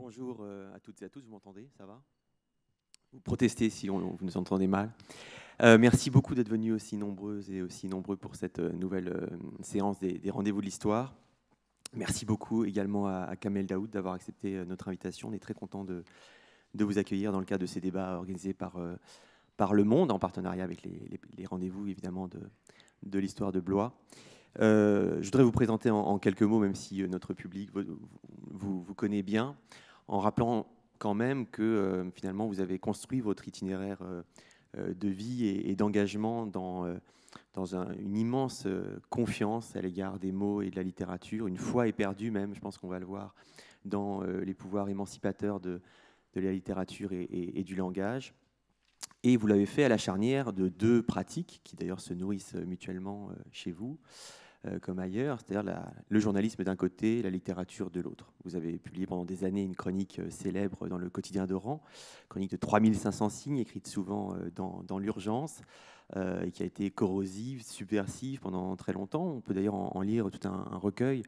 Bonjour euh, à toutes et à tous, vous m'entendez Ça va Vous protestez si vous nous entendez mal. Euh, merci beaucoup d'être venus aussi nombreuses et aussi nombreux pour cette euh, nouvelle séance des, rendez-vous de l'histoire. Merci beaucoup également à, Kamel Daoud d'avoir accepté notre invitation. On est très content de, vous accueillir dans le cadre de ces débats organisés par, Le Monde en partenariat avec les, rendez-vous évidemment de, l'histoire de Blois. je voudrais vous présenter en, quelques mots, même si notre public vous connaît bien en rappelant quand même que euh, finalement vous avez construit votre itinéraire euh, euh, de vie et, d'engagement dans, dans une immense confiance à l'égard des mots et de la littérature, une foi éperdue même, je pense qu'on va le voir, dans les pouvoirs émancipateurs de, la littérature et du langage. Et vous l'avez fait à la charnière de deux pratiques qui d'ailleurs se nourrissent mutuellement chez vous. Euh, comme ailleurs, c'est-à-dire le journalisme d'un côté, la littérature de l'autre. Vous avez publié pendant des années une chronique euh, célèbre dans le quotidien d'Oran, chronique de 3500 signes, écrite souvent euh, dans, l'urgence, et qui a été corrosive, subversive pendant très longtemps. On peut d'ailleurs en, lire tout un, un, recueil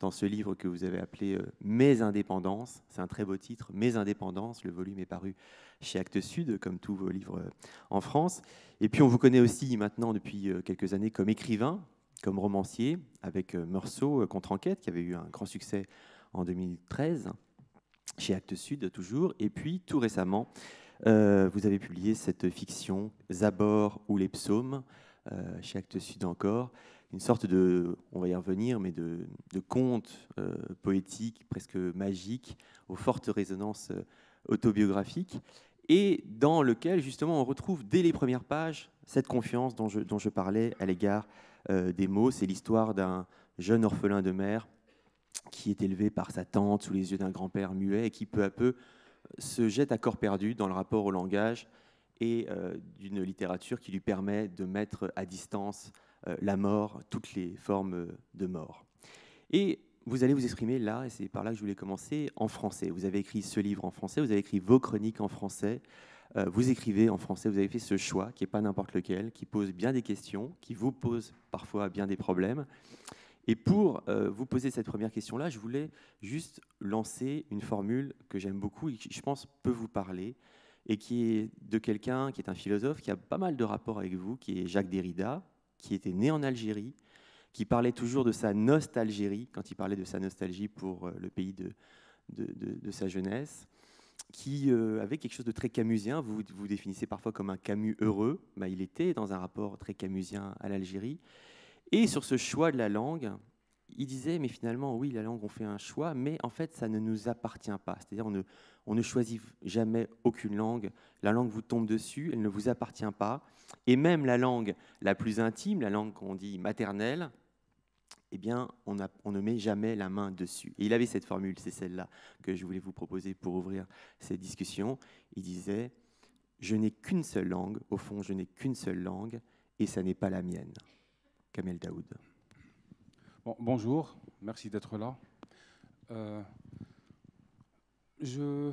dans ce livre que vous avez appelé Mes indépendances. C'est un très beau titre, Mes indépendances. Le volume est paru chez Actes Sud, comme tous vos livres en France. Et puis on vous connaît aussi maintenant depuis quelques années comme écrivain, comme romancier avec euh, Meursault euh, Contre-enquête, qui avait eu un grand succès en 2013, chez Actes Sud toujours. Et puis, tout récemment, euh, vous avez publié cette fiction, Zabor ou les psaumes, chez Actes Sud encore, une sorte de, on va y revenir, mais de, de conte poétique, presque magique, aux fortes résonances autobiographiques, et dans lequel justement on retrouve dès les premières pages cette confiance dont je, dont je parlais à l'égard euh, des mots. C'est l'histoire d'un jeune orphelin de mère qui est élevé par sa tante sous les yeux d'un grand-père muet et qui peu à peu se jette à corps perdu dans le rapport au langage et euh, d'une littérature qui lui permet de mettre à distance euh, la mort, toutes les formes de mort. Et vous allez vous exprimer là, et c'est par là que je voulais commencer, en français. Vous avez écrit ce livre en français, vous avez écrit vos chroniques en français, euh, vous écrivez en français, vous avez fait ce choix qui n'est pas n'importe lequel, qui pose bien des questions, qui vous pose parfois bien des problèmes. Et pour euh, vous poser cette première question-là, je voulais juste lancer une formule que j'aime beaucoup et qui, je pense, peut vous parler, et qui est de quelqu'un qui est un philosophe qui a pas mal de rapports avec vous, qui est Jacques Derrida, qui était né en Algérie, qui parlait toujours de sa nostalgie, quand il parlait de sa nostalgie pour euh, le pays de sa jeunesse, qui euh, avait quelque chose de très camusien. Vous vous définissez parfois comme un Camus heureux. il était dans un rapport très camusien à l'Algérie. Et sur ce choix de la langue, il disait, mais finalement, oui, la langue, on fait un choix, mais en fait, ça ne nous appartient pas. C'est-à-dire, on ne choisit jamais aucune langue. La langue vous tombe dessus, elle ne vous appartient pas. Et même la langue la plus intime, la langue qu'on dit maternelle, eh bien, on, ne met jamais la main dessus. il avait cette formule, c'est celle-là que je voulais vous proposer pour ouvrir cette discussion. Il disait, je n'ai qu'une seule langue, au fond, je n'ai qu'une seule langue, et ça n'est pas la mienne. Kamel Daoud. bonjour, merci d'être là. Euh, je,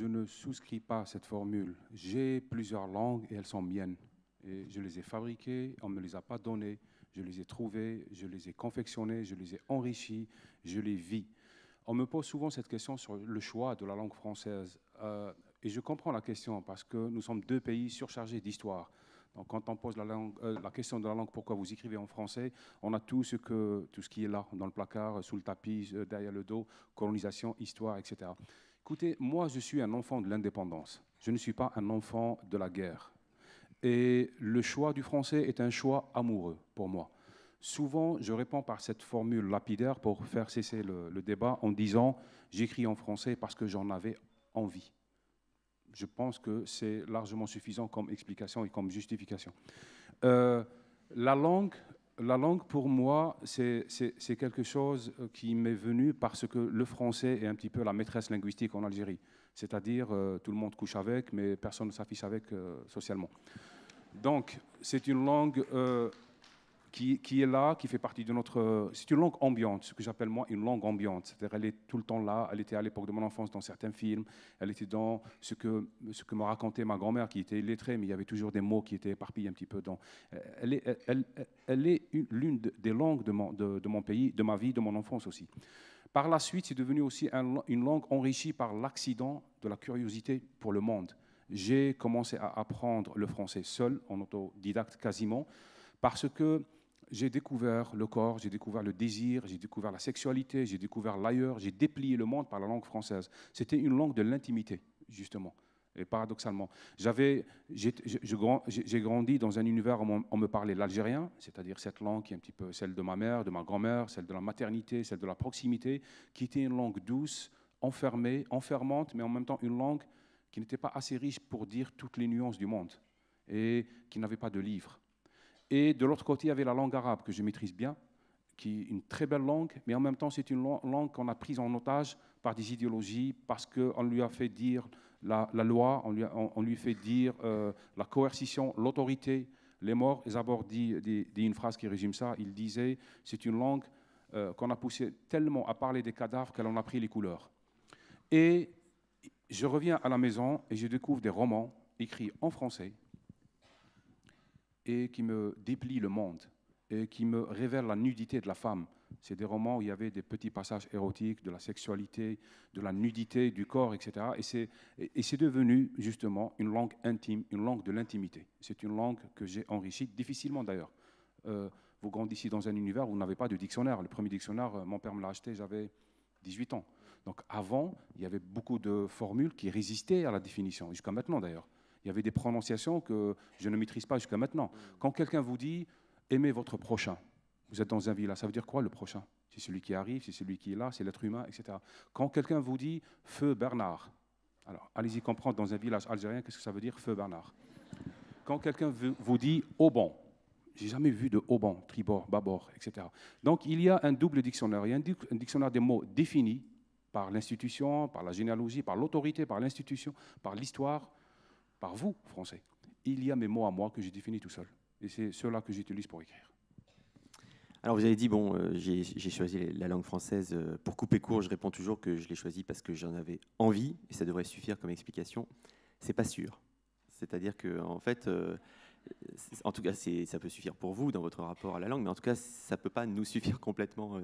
ne souscris, pas à cette formule. J'ai plusieurs langues et elles sont miennes. je les ai fabriquées, on ne me les a pas données je les ai trouvés, je les ai confectionnés, je les ai enrichis, je les vis. On me pose souvent cette question sur le choix de la langue française. Euh, et je comprends la question parce que nous sommes deux pays surchargés d'histoire. Donc, quand on pose euh, la, question de la langue, pourquoi vous écrivez en français, on a tout ce, que, tout ce qui est là, dans le placard, sous le tapis, euh, derrière le dos, colonisation, histoire, etc. Écoutez, moi, je suis un enfant de l'indépendance. Je ne suis pas un enfant de la guerre. Et le choix du français est un choix amoureux pour moi. Souvent, je réponds par cette formule lapidaire pour faire cesser le, débat en disant j'écris en français parce que j'en avais envie. Je pense que c'est largement suffisant comme explication et comme justification. Euh, la, langue, la langue, pour moi, c'est quelque chose euh, qui m'est venu parce que le français est un petit peu la maîtresse linguistique en Algérie. C'est-à-dire, euh, tout le monde couche avec, mais personne ne s'affiche avec socialement. Donc, c'est une langue euh, qui, est là, qui fait partie de notre. C'est une langue ambiante, ce que j'appelle moi une langue ambiante. C'est-à-dire, elle est tout le temps là. Elle était à l'époque de mon enfance dans certains films. Elle était dans ce que, ce que me racontait ma grand-mère, qui était lettrée, mais il y avait toujours des mots qui étaient éparpillés un petit peu dans. Euh, elle est, elle, est l'une des langues de mon, de, de mon, pays, de ma vie, de mon enfance aussi. Par la suite, c'est devenu aussi une langue enrichie par l'accident de la curiosité pour le monde j'ai commencé à apprendre le français seul, en autodidacte quasiment, parce que j'ai découvert le corps, j'ai découvert le désir, j'ai découvert la sexualité, j'ai découvert l'ailleurs, j'ai déplié le monde par la langue française. C'était une langue de l'intimité, justement, et paradoxalement. J'avais, j'ai, j'ai grandi dans un univers où on me parlait l'algérien, c'est-à-dire cette langue qui est un petit peu celle de ma mère, de ma grand-mère, celle de la maternité, celle de la proximité, qui était une langue douce, enfermée, enfermante, mais en même temps une langue qui n'était pas assez riche pour dire toutes les nuances du monde et qui n'avait pas de livre. Et de l'autre côté, il y avait la langue arabe que je maîtrise bien, qui est une très belle langue, mais en même temps, c'est une langue qu'on a prise en otage par des idéologies, parce qu'on lui a fait dire la, loi, on lui, a, fait dire la coercition, l'autorité. Les morts, Zabor dit, une phrase qui résume ça. Il disait C'est une langue euh, qu'on a poussée tellement à parler des cadavres qu'elle en a pris les couleurs. Et je reviens à la maison et je découvre des romans écrits en français et qui me déplient le monde et qui me révèlent la nudité de la femme. C'est des romans où il y avait des petits passages érotiques, de la sexualité, de la nudité du corps, etc. Et c'est, devenu justement une langue intime, une langue de l'intimité. C'est une langue que j'ai enrichie, difficilement d'ailleurs. Euh, vous grandissez dans un univers où vous n'avez pas de dictionnaire. Le premier dictionnaire, euh, mon père me l'a acheté, j'avais 18 ans. Donc avant, il y avait beaucoup de formules qui résistaient à la définition, jusqu'à maintenant d'ailleurs. Il y avait des prononciations que je ne maîtrise pas jusqu'à maintenant. Quand quelqu'un vous dit aimez votre prochain, vous êtes dans un village, ça veut dire quoi le prochain C'est celui qui arrive, c'est celui qui est là, c'est l'être humain, etc. Quand quelqu'un vous dit feu Bernard, alors allez-y comprendre dans un village algérien qu'est-ce que ça veut dire feu Bernard. Quand quelqu'un vous dit auban, j'ai jamais vu de auban, tribord, babor », etc. Donc il y a un double dictionnaire. Il y a un dictionnaire des mots définis par l'institution, par la généalogie, par l'autorité, par l'institution, par l'histoire, par vous, Français. Il y a mes mots à moi que j'ai définis tout seul. Et c'est ceux-là que j'utilise pour écrire. Alors vous avez dit, bon, euh, j'ai choisi la langue française. Euh, pour couper court, je réponds toujours que je l'ai choisi parce que j'en avais envie, et ça devrait suffire comme explication. C'est pas sûr. C'est-à-dire que, en fait, euh, en tout cas, ça peut suffire pour vous dans votre rapport à la langue, mais en tout cas, ça peut pas nous suffire complètement.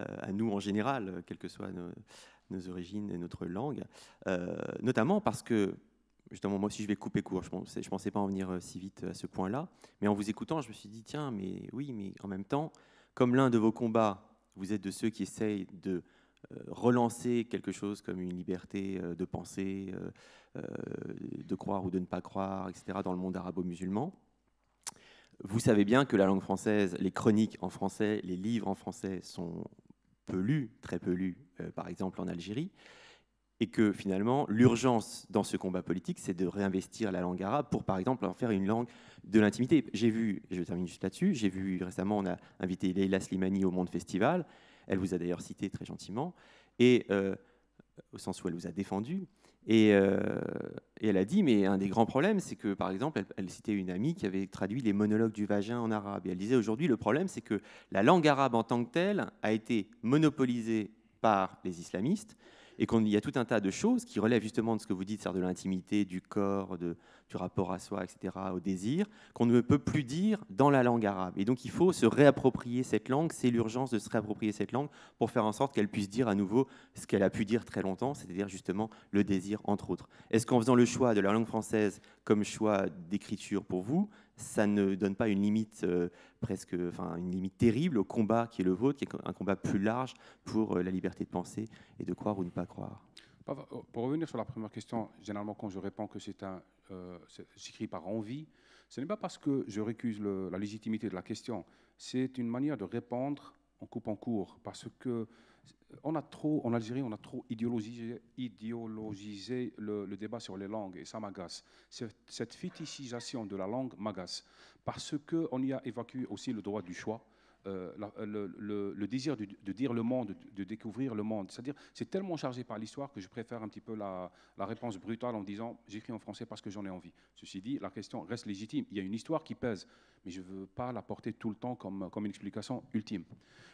Euh, à nous en général, quelles que soient nos, origines et notre langue, euh, notamment parce que justement, moi aussi, je vais couper court. Je ne pensais, pensais, pas en venir euh, si vite à ce point-là. Mais en vous écoutant, je me suis dit, tiens, mais oui, mais en même temps, comme l'un de vos combats, vous êtes de ceux qui essayent de relancer quelque chose comme une liberté de penser, de croire ou de ne pas croire, etc., dans le monde arabo-musulman. Vous savez bien que la langue française, les chroniques en français, les livres en français sont peu lus, très peu lus, euh, par exemple en Algérie, et que finalement l'urgence dans ce combat politique, c'est de réinvestir la langue arabe pour, par exemple, en faire une langue de l'intimité. J'ai vu, je termine juste là-dessus, j'ai vu récemment, on a invité Leila Slimani au Monde Festival, elle vous a d'ailleurs cité très gentiment, et euh, au sens où elle vous a défendu, euh, et, elle a dit, mais un des grands problèmes, c'est que, par exemple, elle, citait une amie qui avait traduit les monologues du vagin en arabe. Et elle disait, aujourd'hui, le problème, c'est que la langue arabe en tant que telle a été monopolisée par les islamistes, et qu'il y a tout un tas de choses qui relèvent justement de ce que vous dites, de l'intimité, du corps, du rapport à soi, etc., au désir, qu'on ne peut plus dire dans la langue arabe. Et donc il faut se réapproprier cette langue, c'est l'urgence de se réapproprier cette langue pour faire en sorte qu'elle puisse dire à nouveau ce qu'elle a pu dire très longtemps, c'est-à-dire justement le désir, entre autres. Est-ce qu'en faisant le choix de la langue française comme choix d'écriture pour vous, ça ne donne pas une limite euh, presque, enfin une limite terrible au combat qui est le vôtre, qui est un combat plus large pour euh, la liberté de penser et de croire ou ne pas croire. Oh, pour revenir sur la première question, généralement quand je réponds que c'est un, euh, par envie, ce n'est pas parce que je récuse la légitimité de la question, c'est une manière de répondre en coupant court, parce que on a trop, en Algérie, on a trop idéologisé, le, débat sur les langues et ça m'agace. Cette, cette fétichisation de la langue m'agace parce qu'on y a évacué aussi le droit du choix euh, euh, le, désir de, dire le monde, de découvrir le monde. C'est-à-dire, c'est tellement chargé par l'histoire que je préfère un petit peu la, réponse brutale en disant j'écris en français parce que j'en ai envie. Ceci dit, la question reste légitime. Il y a une histoire qui pèse, mais je ne veux pas la porter tout le temps comme, comme une explication ultime.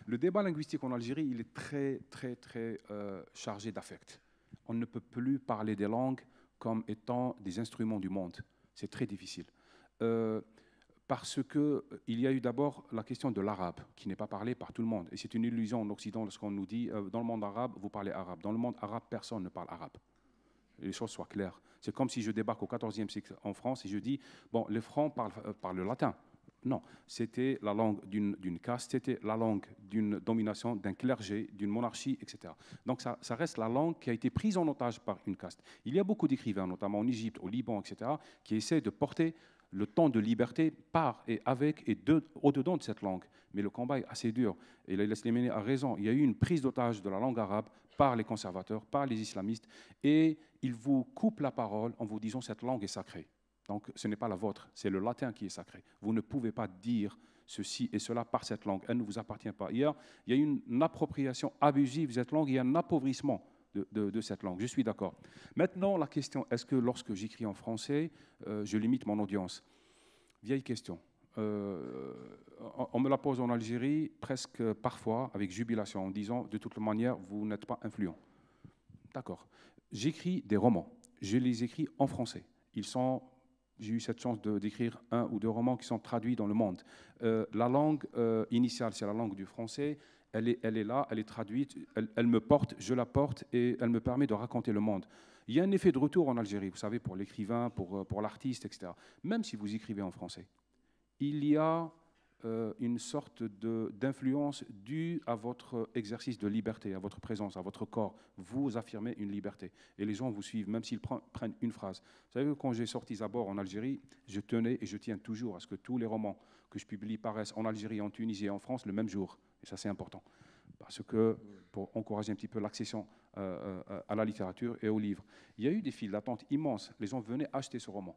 Le débat linguistique en Algérie, il est très, très, très euh, chargé d'affect. On ne peut plus parler des langues comme étant des instruments du monde. C'est très difficile. Euh, parce qu'il euh, y a eu d'abord la question de l'arabe, qui n'est pas parlé par tout le monde. Et c'est une illusion en Occident lorsqu'on nous dit, euh, dans le monde arabe, vous parlez arabe. Dans le monde arabe, personne ne parle arabe. Les choses soient claires. C'est comme si je débarque au XIVe siècle en France et je dis, bon, les Francs parlent, euh, le latin. Non, c'était la langue d'une caste, c'était la langue d'une domination, d'un clergé, d'une monarchie, etc. Donc ça, ça, reste la langue qui a été prise en otage par une caste. Il y a beaucoup d'écrivains, notamment en Égypte, au Liban, etc., qui essaient de porter le temps de liberté par et avec et au-dedans de cette langue. Mais le combat est assez dur. Et les Slimani à raison. Il y a eu une prise d'otage de la langue arabe par les conservateurs, par les islamistes. Et ils vous coupent la parole en vous disant cette langue est sacrée. Donc ce n'est pas la vôtre, c'est le latin qui est sacré. Vous ne pouvez pas dire ceci et cela par cette langue. Elle ne vous appartient pas. Hier, il y a une appropriation abusive de cette langue, il y a un appauvrissement de, cette langue. Je suis d'accord. Maintenant, la question, est-ce que lorsque j'écris en français, euh, je limite mon audience Vieille question. Euh, on me la pose en Algérie presque parfois avec jubilation en disant de toute manière vous n'êtes pas influent. D'accord. J'écris des romans. Je les écris en français. Ils sont j'ai eu cette chance d'écrire un ou deux romans qui sont traduits dans le monde. Euh, la langue initiale, c'est la langue du français elle est, là, elle est traduite, elle, me porte, je la porte et elle me permet de raconter le monde. Il y a un effet de retour en Algérie, vous savez, pour l'écrivain, pour, euh, pour l'artiste, etc. Même si vous écrivez en français, il y a euh, une sorte d'influence due à votre exercice de liberté, à votre présence, à votre corps. Vous affirmez une liberté. Et les gens vous suivent, même s'ils prennent une phrase. Vous savez, quand j'ai sorti Zabor en Algérie, je tenais et je tiens toujours à ce que tous les romans que je publie paraissent en Algérie, en Tunisie et en France le même jour. Et ça, c'est important. Parce que, pour encourager un petit peu l'accession euh, euh, à la littérature et aux livres, il y a eu des files d'attente immenses. Les gens venaient acheter ce roman.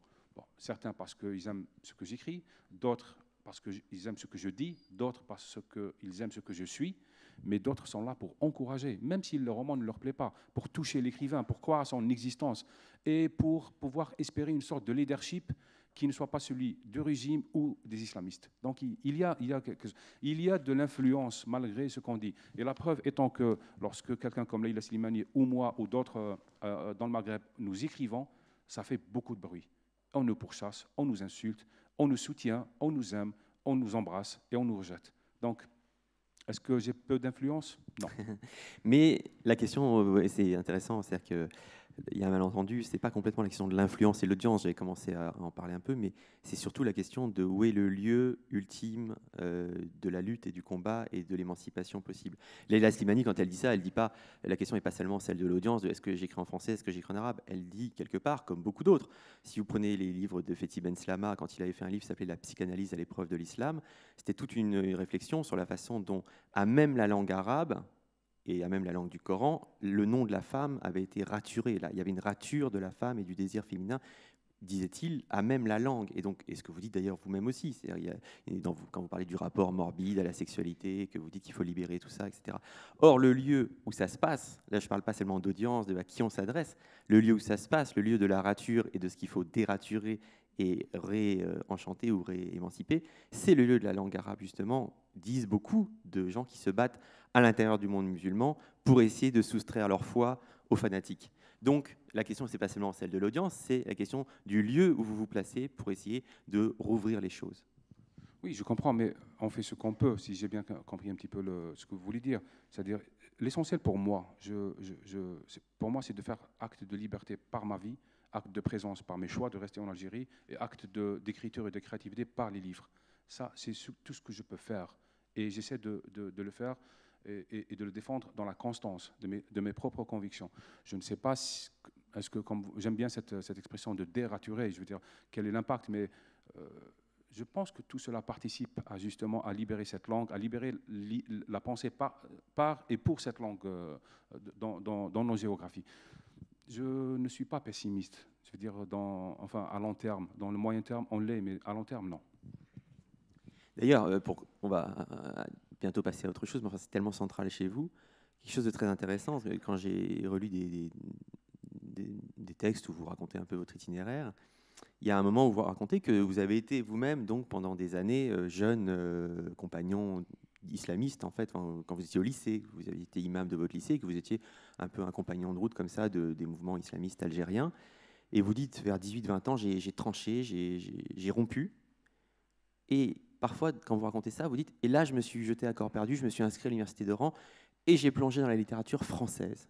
certains parce qu'ils aiment ce que j'écris, d'autres parce qu'ils aiment ce que je dis, d'autres parce qu'ils aiment ce que je suis, mais d'autres sont là pour encourager, même si le roman ne leur plaît pas, pour toucher l'écrivain, pour croire à son existence et pour pouvoir espérer une sorte de leadership qui ne soit pas celui du régime ou des islamistes. Donc il y a, il y a, il y a de l'influence malgré ce qu'on dit. Et la preuve étant que lorsque quelqu'un comme Leïla Slimani ou moi ou d'autres euh, euh, dans le Maghreb nous écrivons, ça fait beaucoup de bruit. On nous pourchasse, on nous insulte, on nous soutient, on nous aime, on nous embrasse et on nous rejette. Donc est-ce que j'ai peu d'influence Non. Mais la question, euh, c'est intéressant, c'est-à-dire que il y a un malentendu, n'est pas complètement la question de l'influence et l'audience, j'avais commencé à en parler un peu, mais c'est surtout la question de où est le lieu ultime euh, de la lutte et du combat et de l'émancipation possible. Leila Slimani, quand elle dit ça, elle dit pas, la question n'est pas seulement celle de l'audience, de est-ce que j'écris en français, est-ce que j'écris en arabe, elle dit quelque part, comme beaucoup d'autres, si vous prenez les livres de Fethi Ben Slama, quand il avait fait un livre qui s'appelait La psychanalyse à l'épreuve de l'islam, c'était toute une réflexion sur la façon dont, à même la langue arabe, et à même la langue du Coran, le nom de la femme avait été raturé. Là, il y avait une rature de la femme et du désir féminin disait-il, à même la langue. Et donc, est ce que vous dites d'ailleurs vous-même aussi, quand vous parlez du rapport morbide à la sexualité, que vous dites qu'il faut libérer tout ça, etc. Or, le lieu où ça se passe, là je ne parle pas seulement d'audience, de à qui on s'adresse, le lieu où ça se passe, le lieu de la rature et de ce qu'il faut dératurer et réenchanter ou réémanciper, c'est le lieu de la langue arabe, justement, disent beaucoup de gens qui se battent à l'intérieur du monde musulman pour essayer de soustraire leur foi aux fanatiques. Donc la question, ce n'est pas seulement celle de l'audience, c'est la question du lieu où vous vous placez pour essayer de rouvrir les choses. Oui, je comprends, mais on fait ce qu'on peut, si j'ai bien compris un petit peu le, ce que vous voulez dire. C'est-à-dire, l'essentiel pour moi, je, pour moi, c'est de faire acte de liberté par ma vie, acte de présence par mes choix de rester en Algérie, et acte d'écriture et de créativité par les livres. Ça, c'est tout ce que je peux faire. Et j'essaie de, de, le faire et, de le défendre dans la constance de mes, de mes propres convictions. Je ne sais pas si, est-ce que, comme j'aime bien cette, expression de dératurer, je veux dire, quel est l'impact, mais euh, je pense que tout cela participe justement à libérer cette langue, à libérer la pensée par, par, et pour cette langue euh, dans, nos géographies. Je ne suis pas pessimiste, je veux dire, dans, enfin, à long terme. Dans le moyen terme, on l'est, mais à long terme, non. D'ailleurs, euh, on va bientôt passer à autre chose, mais enfin, c'est tellement central chez vous. Quelque chose de très intéressant, quand j'ai relu des, des, textes où vous racontez un peu votre itinéraire, il y a un moment où vous racontez que vous avez été vous-même, donc pendant des années, euh, jeune euh, compagnon islamiste, en fait, quand vous étiez au lycée, vous aviez été imam de votre lycée, que vous étiez un peu un compagnon de route comme ça de, des mouvements islamistes algériens. Et vous dites, vers 18-20 ans, j'ai tranché, j'ai rompu. Et parfois, quand vous racontez ça, vous dites Et là, je me suis jeté à corps perdu, je me suis inscrit à l'université de Rennes et j'ai plongé dans la littérature française.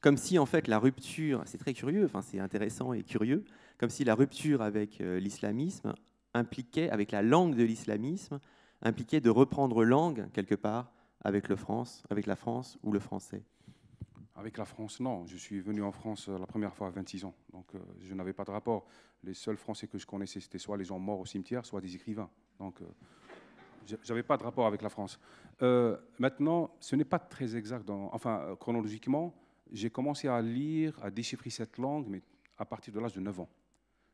Comme si, en fait, la rupture, c'est très curieux, enfin, c'est intéressant et curieux, comme si la rupture avec euh, l'islamisme impliquait, avec la langue de l'islamisme, impliquait de reprendre langue, quelque part, avec, le France, avec la France ou le français. Avec la France, non. Je suis venu en France euh, la première fois à 26 ans, donc euh, je n'avais pas de rapport. Les seuls Français que je connaissais, c'était soit les gens morts au cimetière, soit des écrivains. Donc, euh, je j'avais pas de rapport avec la France. Euh, maintenant, ce n'est pas très exact. enfin, euh, chronologiquement, j'ai commencé à lire, à déchiffrer cette langue, mais à partir de l'âge de 9 ans.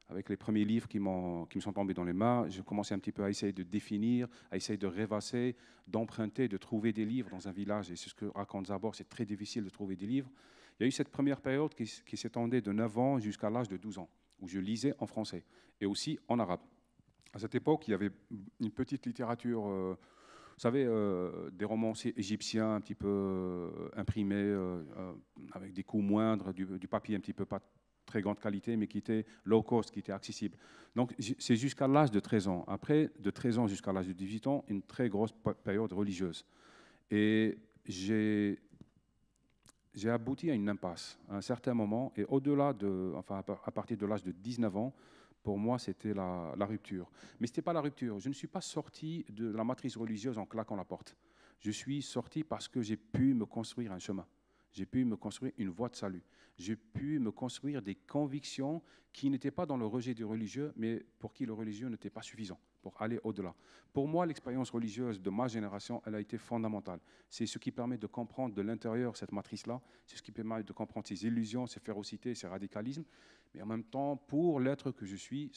Avec les premiers livres qui, qui me sont tombés dans les mains, j'ai commencé un petit peu à essayer de définir, à essayer de rêvasser, d'emprunter, de trouver des livres dans un village. Et c'est ce que raconte Zabor, c'est très difficile de trouver des livres. Il y a eu cette première période qui, qui s'étendait de 9 ans jusqu'à l'âge de 12 ans, où je lisais en français et aussi en arabe à cette époque, il y avait une petite littérature, euh, vous savez, euh, des romans égyptiens un petit peu euh, imprimés, avec des coûts moindres, du, papier un petit peu pas très grande qualité, mais qui était low cost, qui était accessible. Donc c'est jusqu'à l'âge de 13 ans. Après, de 13 ans jusqu'à l'âge de 18 ans, une très grosse période religieuse. Et j'ai j'ai abouti à une impasse à un certain moment, et au-delà de, enfin à partir de l'âge de 19 ans, pour moi, c'était la, rupture. Mais ce n'était pas la rupture. Je ne suis pas sorti de la matrice religieuse en claquant la porte. Je suis sorti parce que j'ai pu me construire un chemin. J'ai pu me construire une voie de salut. J'ai pu me construire des convictions qui n'étaient pas dans le rejet du religieux, mais pour qui le religieux n'était pas suffisant pour aller au-delà. Pour moi, l'expérience religieuse de ma génération, elle a été fondamentale. C'est ce qui permet de comprendre de l'intérieur cette matrice-là, c'est ce qui permet de comprendre ces illusions, ces férocités, ces radicalismes, mais en même temps, pour l'être que je suis,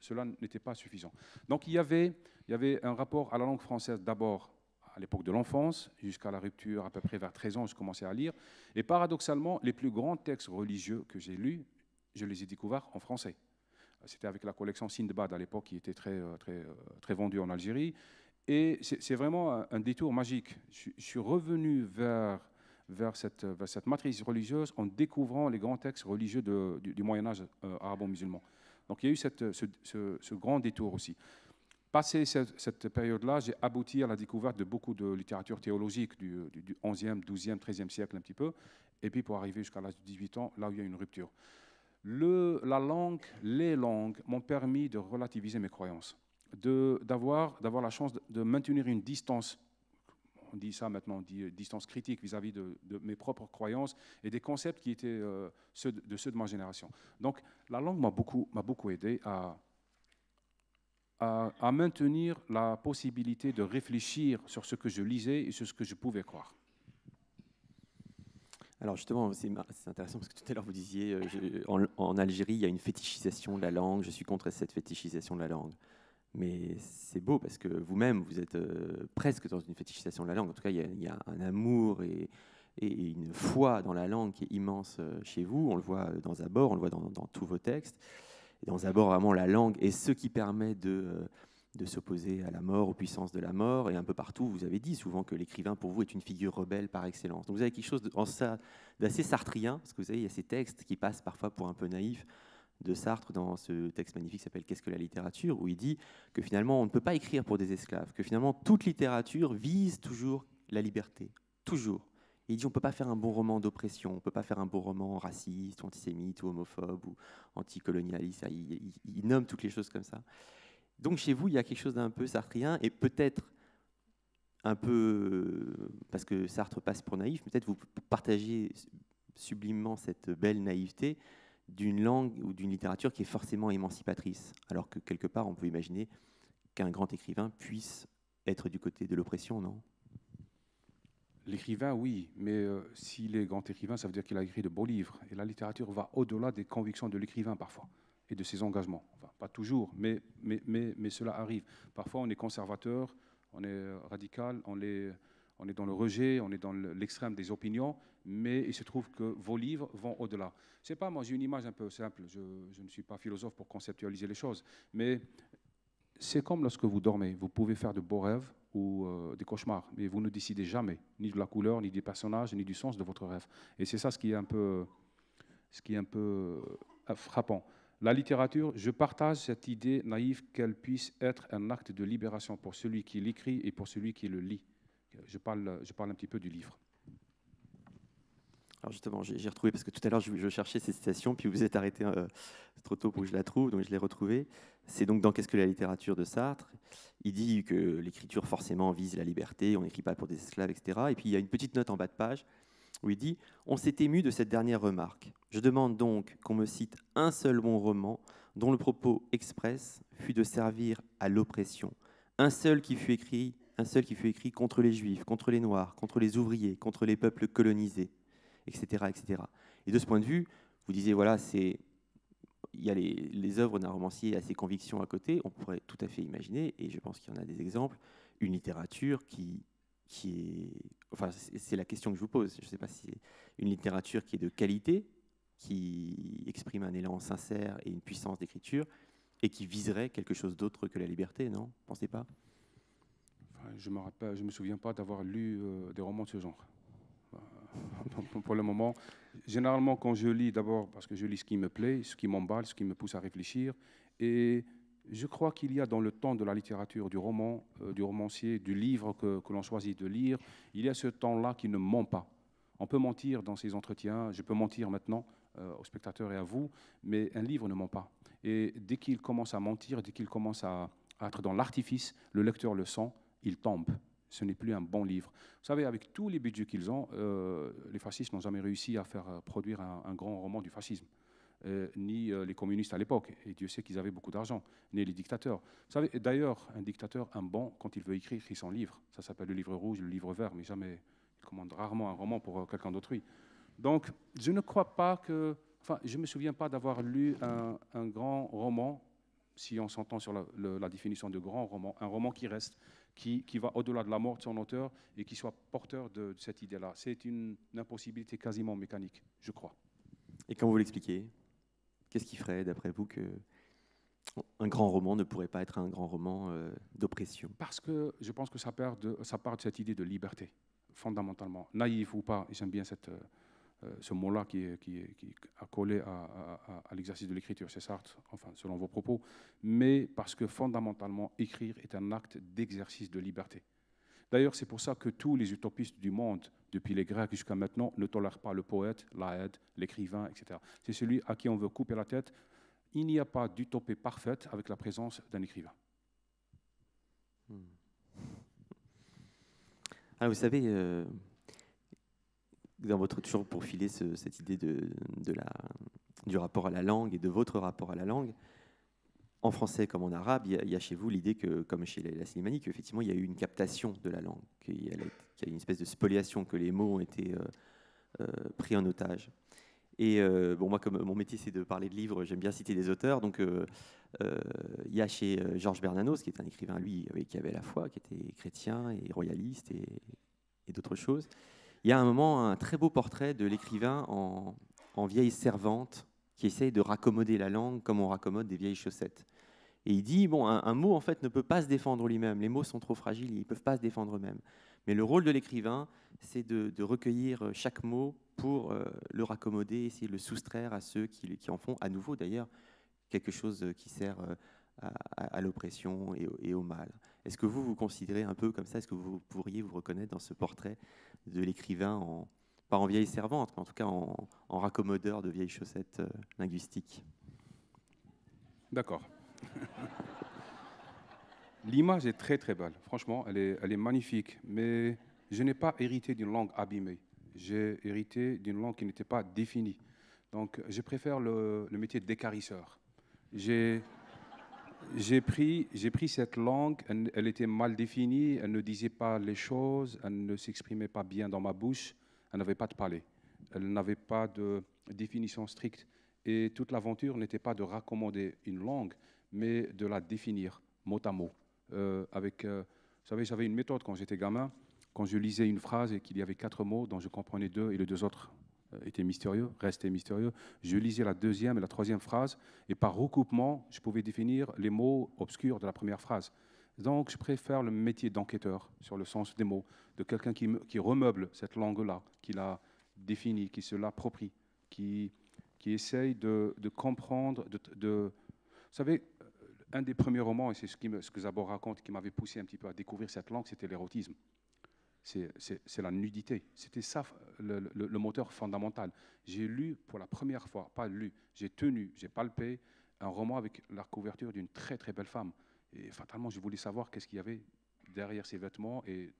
cela n'était pas suffisant. Donc il y, avait, il y avait un rapport à la langue française d'abord à l'époque de l'enfance, jusqu'à la rupture, à peu près vers 13 ans, je commençais à lire. Et paradoxalement, les plus grands textes religieux que j'ai lus, je les ai découverts en français. C'était avec la collection Sindbad à l'époque qui était très, euh, très, euh, très vendue en Algérie. Et c'est vraiment un détour magique. Je suis revenu vers, vers, cette, matrice religieuse en découvrant les grands textes religieux du, Moyen Âge euh, arabo-musulman. Donc il y a eu ce, grand détour aussi. Passé cette, période-là, j'ai abouti à la découverte de beaucoup de littérature théologique du, du, XIIe, 11e, 12e, 13e siècle un petit peu, et puis pour arriver jusqu'à l'âge de 18 ans, là où il y a une rupture le, la langue, les langues m'ont permis de relativiser mes croyances, d'avoir la chance de, maintenir une distance, on dit ça maintenant, on dit euh, distance critique vis-à-vis de, mes propres croyances et des concepts qui étaient euh, ceux de, ceux de ma génération. Donc la langue m'a beaucoup, beaucoup aidé à, à maintenir la possibilité de réfléchir sur ce que je lisais et sur ce que je pouvais croire. Alors justement, c'est intéressant parce que tout à l'heure vous disiez, euh, en, Algérie, il y a une fétichisation de la langue, je suis contre cette fétichisation de la langue. Mais c'est beau parce que vous-même, vous êtes euh, presque dans une fétichisation de la langue. En tout cas, il y a, un amour et, une foi dans la langue qui est immense euh, chez vous. On le voit dans Zabor, on le voit dans, tous vos textes. dans Zabor, vraiment, la langue est ce qui permet de de s'opposer à la mort, aux puissances de la mort, et un peu partout, vous avez dit souvent que l'écrivain, pour vous, est une figure rebelle par excellence. Donc vous avez quelque chose d'assez sartrien, parce que vous savez, il y a ces textes qui passent parfois pour un peu naïfs de Sartre dans ce texte magnifique qui s'appelle Qu'est-ce que la littérature, où il dit que finalement, on ne peut pas écrire pour des esclaves, que finalement, toute littérature vise toujours la liberté, toujours. il dit on ne peut pas faire un bon roman d'oppression, on ne peut pas faire un bon roman raciste, antisémite ou homophobe ou anticolonialiste. il nomme toutes les choses comme ça. Donc chez vous, il y a quelque chose d'un peu sartrien et peut-être un peu, parce que Sartre passe pour naïf, peut-être vous partagez sublimement cette belle naïveté d'une langue ou d'une littérature qui est forcément émancipatrice, alors que quelque part on peut imaginer qu'un grand écrivain puisse être du côté de l'oppression, non L'écrivain, oui, mais euh, s'il est grand écrivain, ça veut dire qu'il a écrit de beaux livres. Et la littérature va au-delà des convictions de l'écrivain parfois et de ses engagements. pas toujours, mais, mais, mais, mais, cela arrive. Parfois, on est conservateur, on est radical, on est, on est dans le rejet, on est dans l'extrême des opinions, mais il se trouve que vos livres vont au-delà. Je sais pas, moi j'ai une image un peu simple, je, je, ne suis pas philosophe pour conceptualiser les choses, mais c'est comme lorsque vous dormez, vous pouvez faire de beaux rêves ou euh, des cauchemars, mais vous ne décidez jamais, ni de la couleur, ni des personnages, ni du sens de votre rêve. Et c'est ça ce qui est un peu, ce qui est un peu euh, frappant. La littérature, je partage cette idée naïve qu'elle puisse être un acte de libération pour celui qui l'écrit et pour celui qui le lit. Je parle, je parle un petit peu du livre. Alors justement, j'ai retrouvé, parce que tout à l'heure, je, cherchais cette citation, puis vous êtes arrêté euh, trop tôt pour que je la trouve, donc je l'ai retrouvée. C'est donc dans Qu'est-ce que la littérature de Sartre Il dit que l'écriture forcément vise la liberté, on n'écrit pas pour des esclaves, etc. Et puis il y a une petite note en bas de page où dit On s'est ému de cette dernière remarque. Je demande donc qu'on me cite un seul bon roman dont le propos express fut de servir à l'oppression, un seul qui fut écrit, un seul qui fut écrit contre les juifs, contre les noirs, contre les ouvriers, contre les peuples colonisés, etc., etc. Et de ce point de vue, vous disiez voilà, c'est il y a les, les œuvres d'un romancier à ses convictions à côté. On pourrait tout à fait imaginer, et je pense qu'il y en a des exemples, une littérature qui qui Enfin, c'est la question que je vous pose. Je ne sais pas si c'est une littérature qui est de qualité, qui exprime un élan sincère et une puissance d'écriture, et qui viserait quelque chose d'autre que la liberté, non Pensez pas Je me me souviens pas d'avoir lu euh, des romans de ce genre. Euh, pour le moment, généralement quand je lis, d'abord parce que je lis ce qui me plaît, ce qui m'emballe, ce qui me pousse à réfléchir, et je crois qu'il y a dans le temps de la littérature, du roman, euh, du romancier, du livre que, l'on choisit de lire, il y a ce temps-là qui ne ment pas. On peut mentir dans ces entretiens, je peux mentir maintenant euh, aux spectateurs et à vous, mais un livre ne ment pas. Et dès qu'il commence à mentir, dès qu'il commence à, être dans l'artifice, le lecteur le sent, il tombe. Ce n'est plus un bon livre. Vous savez, avec tous les budgets qu'ils ont, euh, les fascistes n'ont jamais réussi à faire produire un grand roman du fascisme. Euh, ni euh, les communistes à l'époque, et Dieu sait qu'ils avaient beaucoup d'argent, ni les dictateurs. Vous savez, d'ailleurs, un dictateur, un bon, quand il veut écrire, écrit son livre. Ça s'appelle le livre rouge, le livre vert, mais jamais, il commande rarement un roman pour euh, quelqu'un d'autrui. Donc, je ne crois pas que. Enfin, je ne me souviens pas d'avoir lu un, grand roman, si on s'entend sur la, définition de grand roman, un roman qui reste, qui, qui va au-delà de la mort de son auteur et qui soit porteur de, cette idée-là. C'est une, une impossibilité quasiment mécanique, je crois. Et comment vous l'expliquez Qu'est-ce qui ferait, d'après vous, que un grand roman ne pourrait pas être un grand roman euh, d'oppression Parce que je pense que ça part, de, ça part de cette idée de liberté, fondamentalement. Naïf ou pas, j'aime bien cette, euh, euh, ce mot-là qui, qui, qui a collé à, à, l'exercice de l'écriture, c'est Sartre, enfin, selon vos propos, mais parce que fondamentalement, écrire est un acte d'exercice de liberté. D'ailleurs, c'est pour ça que tous les utopistes du monde, depuis les Grecs jusqu'à maintenant, ne tolèrent pas le poète, l'aide, l'écrivain, etc. C'est celui à qui on veut couper la tête. Il n'y a pas d'utopie parfaite avec la présence d'un écrivain. Alors, ah, vous savez, euh, dans votre toujours pour filer cette idée de la, du rapport à la langue et de votre rapport à la langue, en français comme en arabe, il y, a chez vous l'idée que, comme chez la Slimani, qu'effectivement il y a eu une captation de la langue, qu'il y, a une espèce de spoliation, que les mots ont été euh, euh, pris en otage. Et euh, bon, moi, comme mon métier c'est de parler de livres, j'aime bien citer des auteurs. Donc, il y a chez Georges Bernanos, qui est un écrivain, lui, qui avait la foi, qui était chrétien et royaliste et, d'autres choses. Il y a un moment, un très beau portrait de l'écrivain en vieille servante qui essaye de raccommoder la langue comme on raccommode des vieilles chaussettes. Et il dit, bon, un, mot, en fait, ne peut pas se défendre lui-même. Les mots sont trop fragiles, ils ne peuvent pas se défendre eux-mêmes. Mais le rôle de l'écrivain, c'est de, recueillir euh, chaque mot pour euh, le raccommoder, essayer de le soustraire à ceux qui, en font, à nouveau d'ailleurs, quelque chose euh, qui sert à, l'oppression et, et, au mal. Est-ce que vous vous considérez un peu comme ça Est-ce que vous pourriez vous reconnaître dans ce portrait de l'écrivain en, pas en vieille servante, mais en tout cas en, raccommodeur de vieilles chaussettes euh, linguistiques. D'accord. L'image est très très belle, franchement, elle est, elle est magnifique, mais je n'ai pas hérité d'une langue abîmée, j'ai hérité d'une langue qui n'était pas définie. Donc je préfère le, métier métier d'écarisseur. J'ai pris, pris cette langue, elle, était mal définie, elle ne disait pas les choses, elle ne s'exprimait pas bien dans ma bouche, elle n'avait pas de palais, elle n'avait pas de définition stricte. Et toute l'aventure n'était pas de raccommoder une langue, mais de la définir mot à mot. Euh, avec, euh, vous savez, j'avais une méthode quand j'étais gamin, quand je lisais une phrase et qu'il y avait quatre mots dont je comprenais deux et les deux autres euh, étaient mystérieux, restaient mystérieux. Je lisais la deuxième et la troisième phrase, et par recoupement, je pouvais définir les mots obscurs de la première phrase. Donc, je préfère le métier d'enquêteur, sur le sens des mots, de quelqu'un qui, remeuble cette langue-là, qui la définit, qui se l'approprie, qui, qui essaye de, comprendre, de, Vous savez, euh, un des premiers romans, et c'est ce, qui ce que Zabor raconte, qui m'avait poussé un petit peu à découvrir cette langue, c'était l'érotisme. C'est la nudité. C'était ça le, moteur fondamental. J'ai lu pour la première fois, pas lu, j'ai tenu, j'ai palpé un roman avec la couverture d'une très très belle femme. Et fatalement, je voulais savoir qu'est-ce qu'il y avait derrière ces vêtements et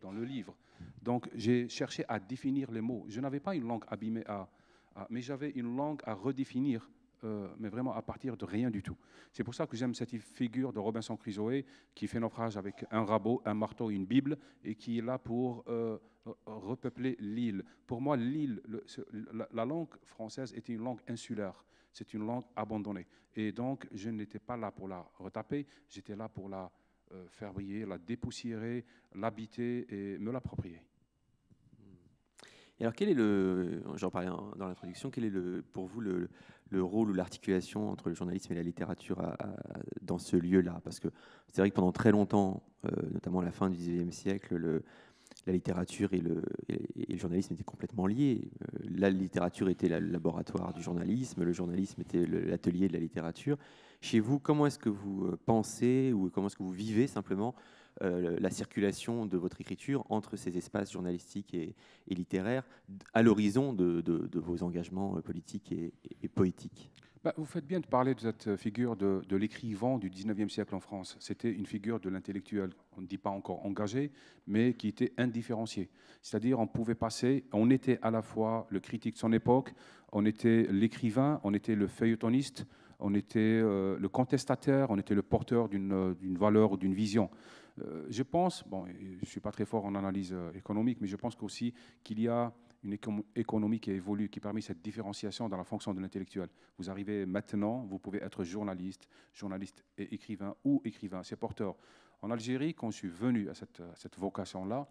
dans le livre. Donc j'ai cherché à définir les mots. Je n'avais pas une langue abîmée à, mais j'avais une langue à redéfinir, euh, mais vraiment à partir de rien du tout. C'est pour ça que j'aime cette figure de Robinson Crusoe qui fait naufrage avec un rabot, un marteau, une Bible et qui est là pour euh, repeupler l'île. Pour moi, l'île, la, la langue française était une langue insulaire c'est une langue abandonnée. Et donc, je n'étais pas là pour la retaper, j'étais là pour la euh, faire briller, la dépoussiérer, l'habiter et me l'approprier. Et alors, quel est le, j'en parlais dans l'introduction, quel est le, pour vous le, rôle ou l'articulation entre le journalisme et la littérature dans ce lieu-là Parce que c'est vrai que pendant très longtemps, euh, notamment à la fin du XIXe siècle, le, la littérature et le, journalisme étaient complètement liés. Euh, la littérature était le laboratoire du journalisme, le journalisme était l'atelier de la littérature. Chez vous, comment est-ce que vous euh, pensez ou comment est-ce que vous vivez simplement euh, la circulation de votre écriture entre ces espaces journalistiques et, littéraires à l'horizon de, vos engagements politiques et poétiques bah, vous faites bien de parler de cette euh, figure de, de l'écrivain du 19e siècle en France. C'était une figure de l'intellectuel, on ne dit pas encore engagé, mais qui était indifférencié. C'est-à-dire, on pouvait passer, on était à la fois le critique de son époque, on était l'écrivain, on était le feuilletoniste, on était euh, le contestataire, on était le porteur d'une euh, valeur ou d'une vision. je pense, bon, je ne suis pas très fort en analyse économique, mais je pense qu'aussi qu'il y a une économie qui évolue, qui permet cette différenciation dans la fonction de l'intellectuel. Vous arrivez maintenant, vous pouvez être journaliste, journaliste et écrivain ou écrivain, c'est porteur. En Algérie, quand je suis venu à cette, cette vocation-là,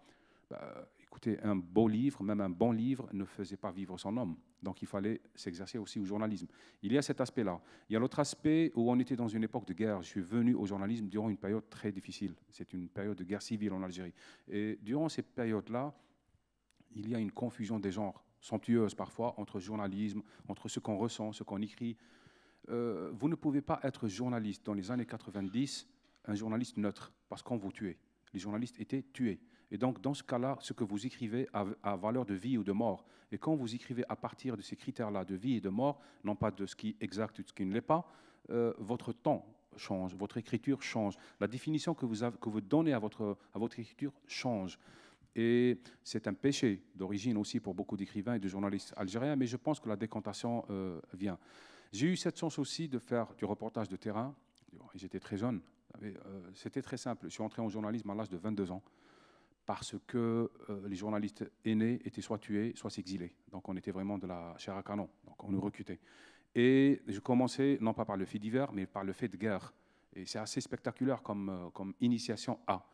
bah, écoutez, un beau livre, même un bon livre, ne faisait pas vivre son homme. Donc il fallait s'exercer aussi au journalisme. Il y a cet aspect-là. Il y a l'autre aspect où on était dans une époque de guerre. Je suis venu au journalisme durant une période très difficile. C'est une période de guerre civile en Algérie. Et durant ces périodes-là, il y a une confusion des genres somptueuse parfois entre journalisme, entre ce qu'on ressent, ce qu'on écrit. Euh, vous ne pouvez pas être journaliste dans les années 90, un journaliste neutre, parce qu'on vous tuait. Les journalistes étaient tués. Et donc, dans ce cas-là, ce que vous écrivez a, valeur de vie ou de mort. Et quand vous écrivez à partir de ces critères-là, de vie et de mort, non pas de ce qui est exact ou de ce qui ne l'est pas, euh, votre temps change, votre écriture change. La définition que vous, donnez à votre écriture change. Et c'est un péché d'origine aussi pour beaucoup d'écrivains et de journalistes algériens, mais je pense que la décantation euh, vient. J'ai eu cette chance aussi de faire du reportage de terrain. J'étais très jeune. Euh, c'était très simple. Je suis entré en journalisme à l'âge de 22 ans parce que euh, les journalistes aînés étaient soit tués, soit s'exilés Donc on était vraiment de la chair à canon. Donc on nous recrutait. Et je commençais, non pas par le fait divers, mais par le fait de guerre. Et c'est assez spectaculaire comme, comme initiation à.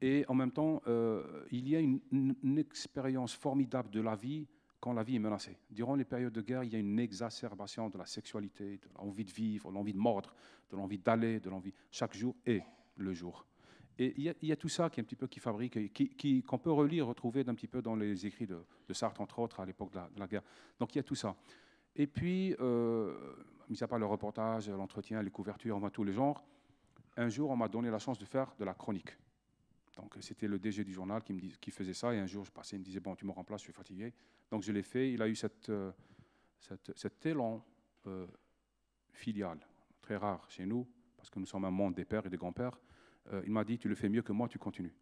Et en même temps, euh, il y a une, expérience formidable de la vie quand la vie est menacée. Durant les périodes de guerre, il y a une exacerbation de la sexualité, de l'envie de vivre, de l'envie de mordre, de l'envie d'aller, de l'envie. Chaque jour est le jour. Et il y, a, tout ça qui est un petit peu qui fabrique, qu'on qui, peut relire, retrouver d'un petit peu dans les écrits de, Sartre, entre autres, à l'époque de, la guerre. Donc il y a tout ça. Et puis, euh, mis à part le reportage, l'entretien, les couvertures, on va tous les genres, un jour, on m'a donné la chance de faire de la chronique. Donc c'était le DG du journal qui, faisait ça, et un jour je passais, il me disait, bon, tu me remplaces, je suis fatigué. Donc je l'ai fait, il a eu cette, euh, cet élan euh, filial, très rare chez nous, parce que nous sommes un monde des pères et des grands-pères. Euh, il m'a dit, tu le fais mieux que moi, tu continues.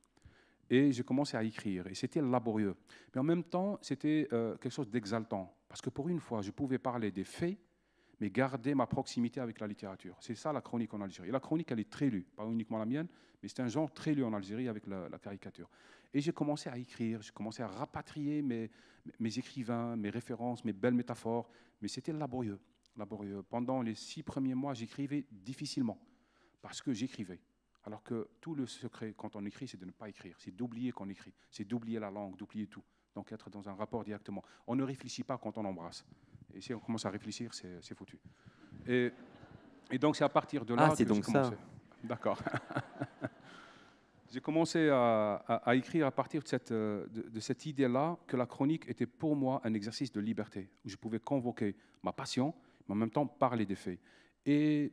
Et j'ai commencé à écrire, et c'était laborieux. Mais en même temps, c'était quelque chose d'exaltant, parce que pour une fois, je pouvais parler des faits mais garder ma proximité avec la littérature. C'est ça la chronique en Algérie. la chronique, elle est très lue, pas uniquement la mienne, mais c'est un genre très lu en Algérie avec la, caricature. Et j'ai commencé à écrire, j'ai commencé à rapatrier mes, mes écrivains, mes références, mes belles métaphores, mais c'était laborieux, laborieux. Pendant les six premiers mois, j'écrivais difficilement, parce que j'écrivais. Alors que tout le secret quand on écrit, c'est de ne pas écrire, c'est d'oublier qu'on écrit, c'est d'oublier la langue, d'oublier tout. Donc être dans un rapport directement. On ne réfléchit pas quand on embrasse. Et si on commence à réfléchir, c'est foutu. Et, et donc, c'est à partir de là ah, que donc j'ai commencé. D'accord. j'ai commencé à, écrire à partir de cette, euh, de, cette idée-là que la chronique était pour moi un exercice de liberté, où je pouvais convoquer ma passion, mais en même temps parler des faits. Et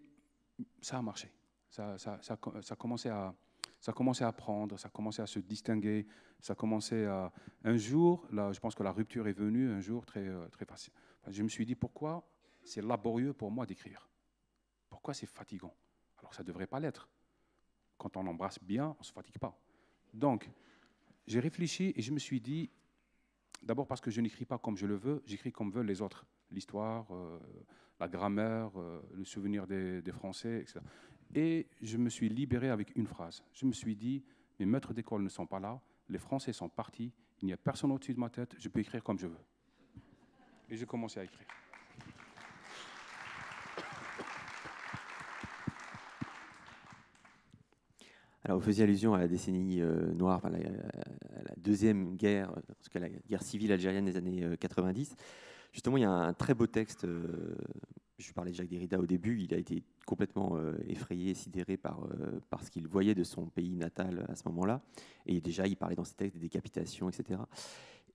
ça a marché. Ça, ça a commencé à, ça commençait à prendre, ça commençait à se distinguer, ça commençait à... Un jour, là, je pense que la rupture est venue, un jour très, euh, très facile. je me suis dit, pourquoi c'est laborieux pour moi d'écrire Pourquoi c'est fatigant Alors ça ne devrait pas l'être. Quand on embrasse bien, on ne se fatigue pas. Donc, j'ai réfléchi et je me suis dit, d'abord parce que je n'écris pas comme je le veux, j'écris comme veulent les autres. L'histoire, euh, la grammaire, euh, le souvenir des, des Français, etc. Et je me suis libéré avec une phrase. Je me suis dit, mes maîtres d'école ne sont pas là, les Français sont partis, il n'y a personne au-dessus de ma tête, je peux écrire comme je veux. Et j'ai commencé à écrire. Alors, vous faisiez allusion à la décennie euh, noire, à la, deuxième guerre, en tout la guerre civile algérienne des années 90. Euh, Justement, il y a un très beau texte euh, je parlais de Jacques Derrida au début, il a été complètement euh, effrayé, sidéré euh, par, ce qu'il voyait de son pays natal à ce moment-là. Et déjà, il parlait dans ses textes des décapitations, etc.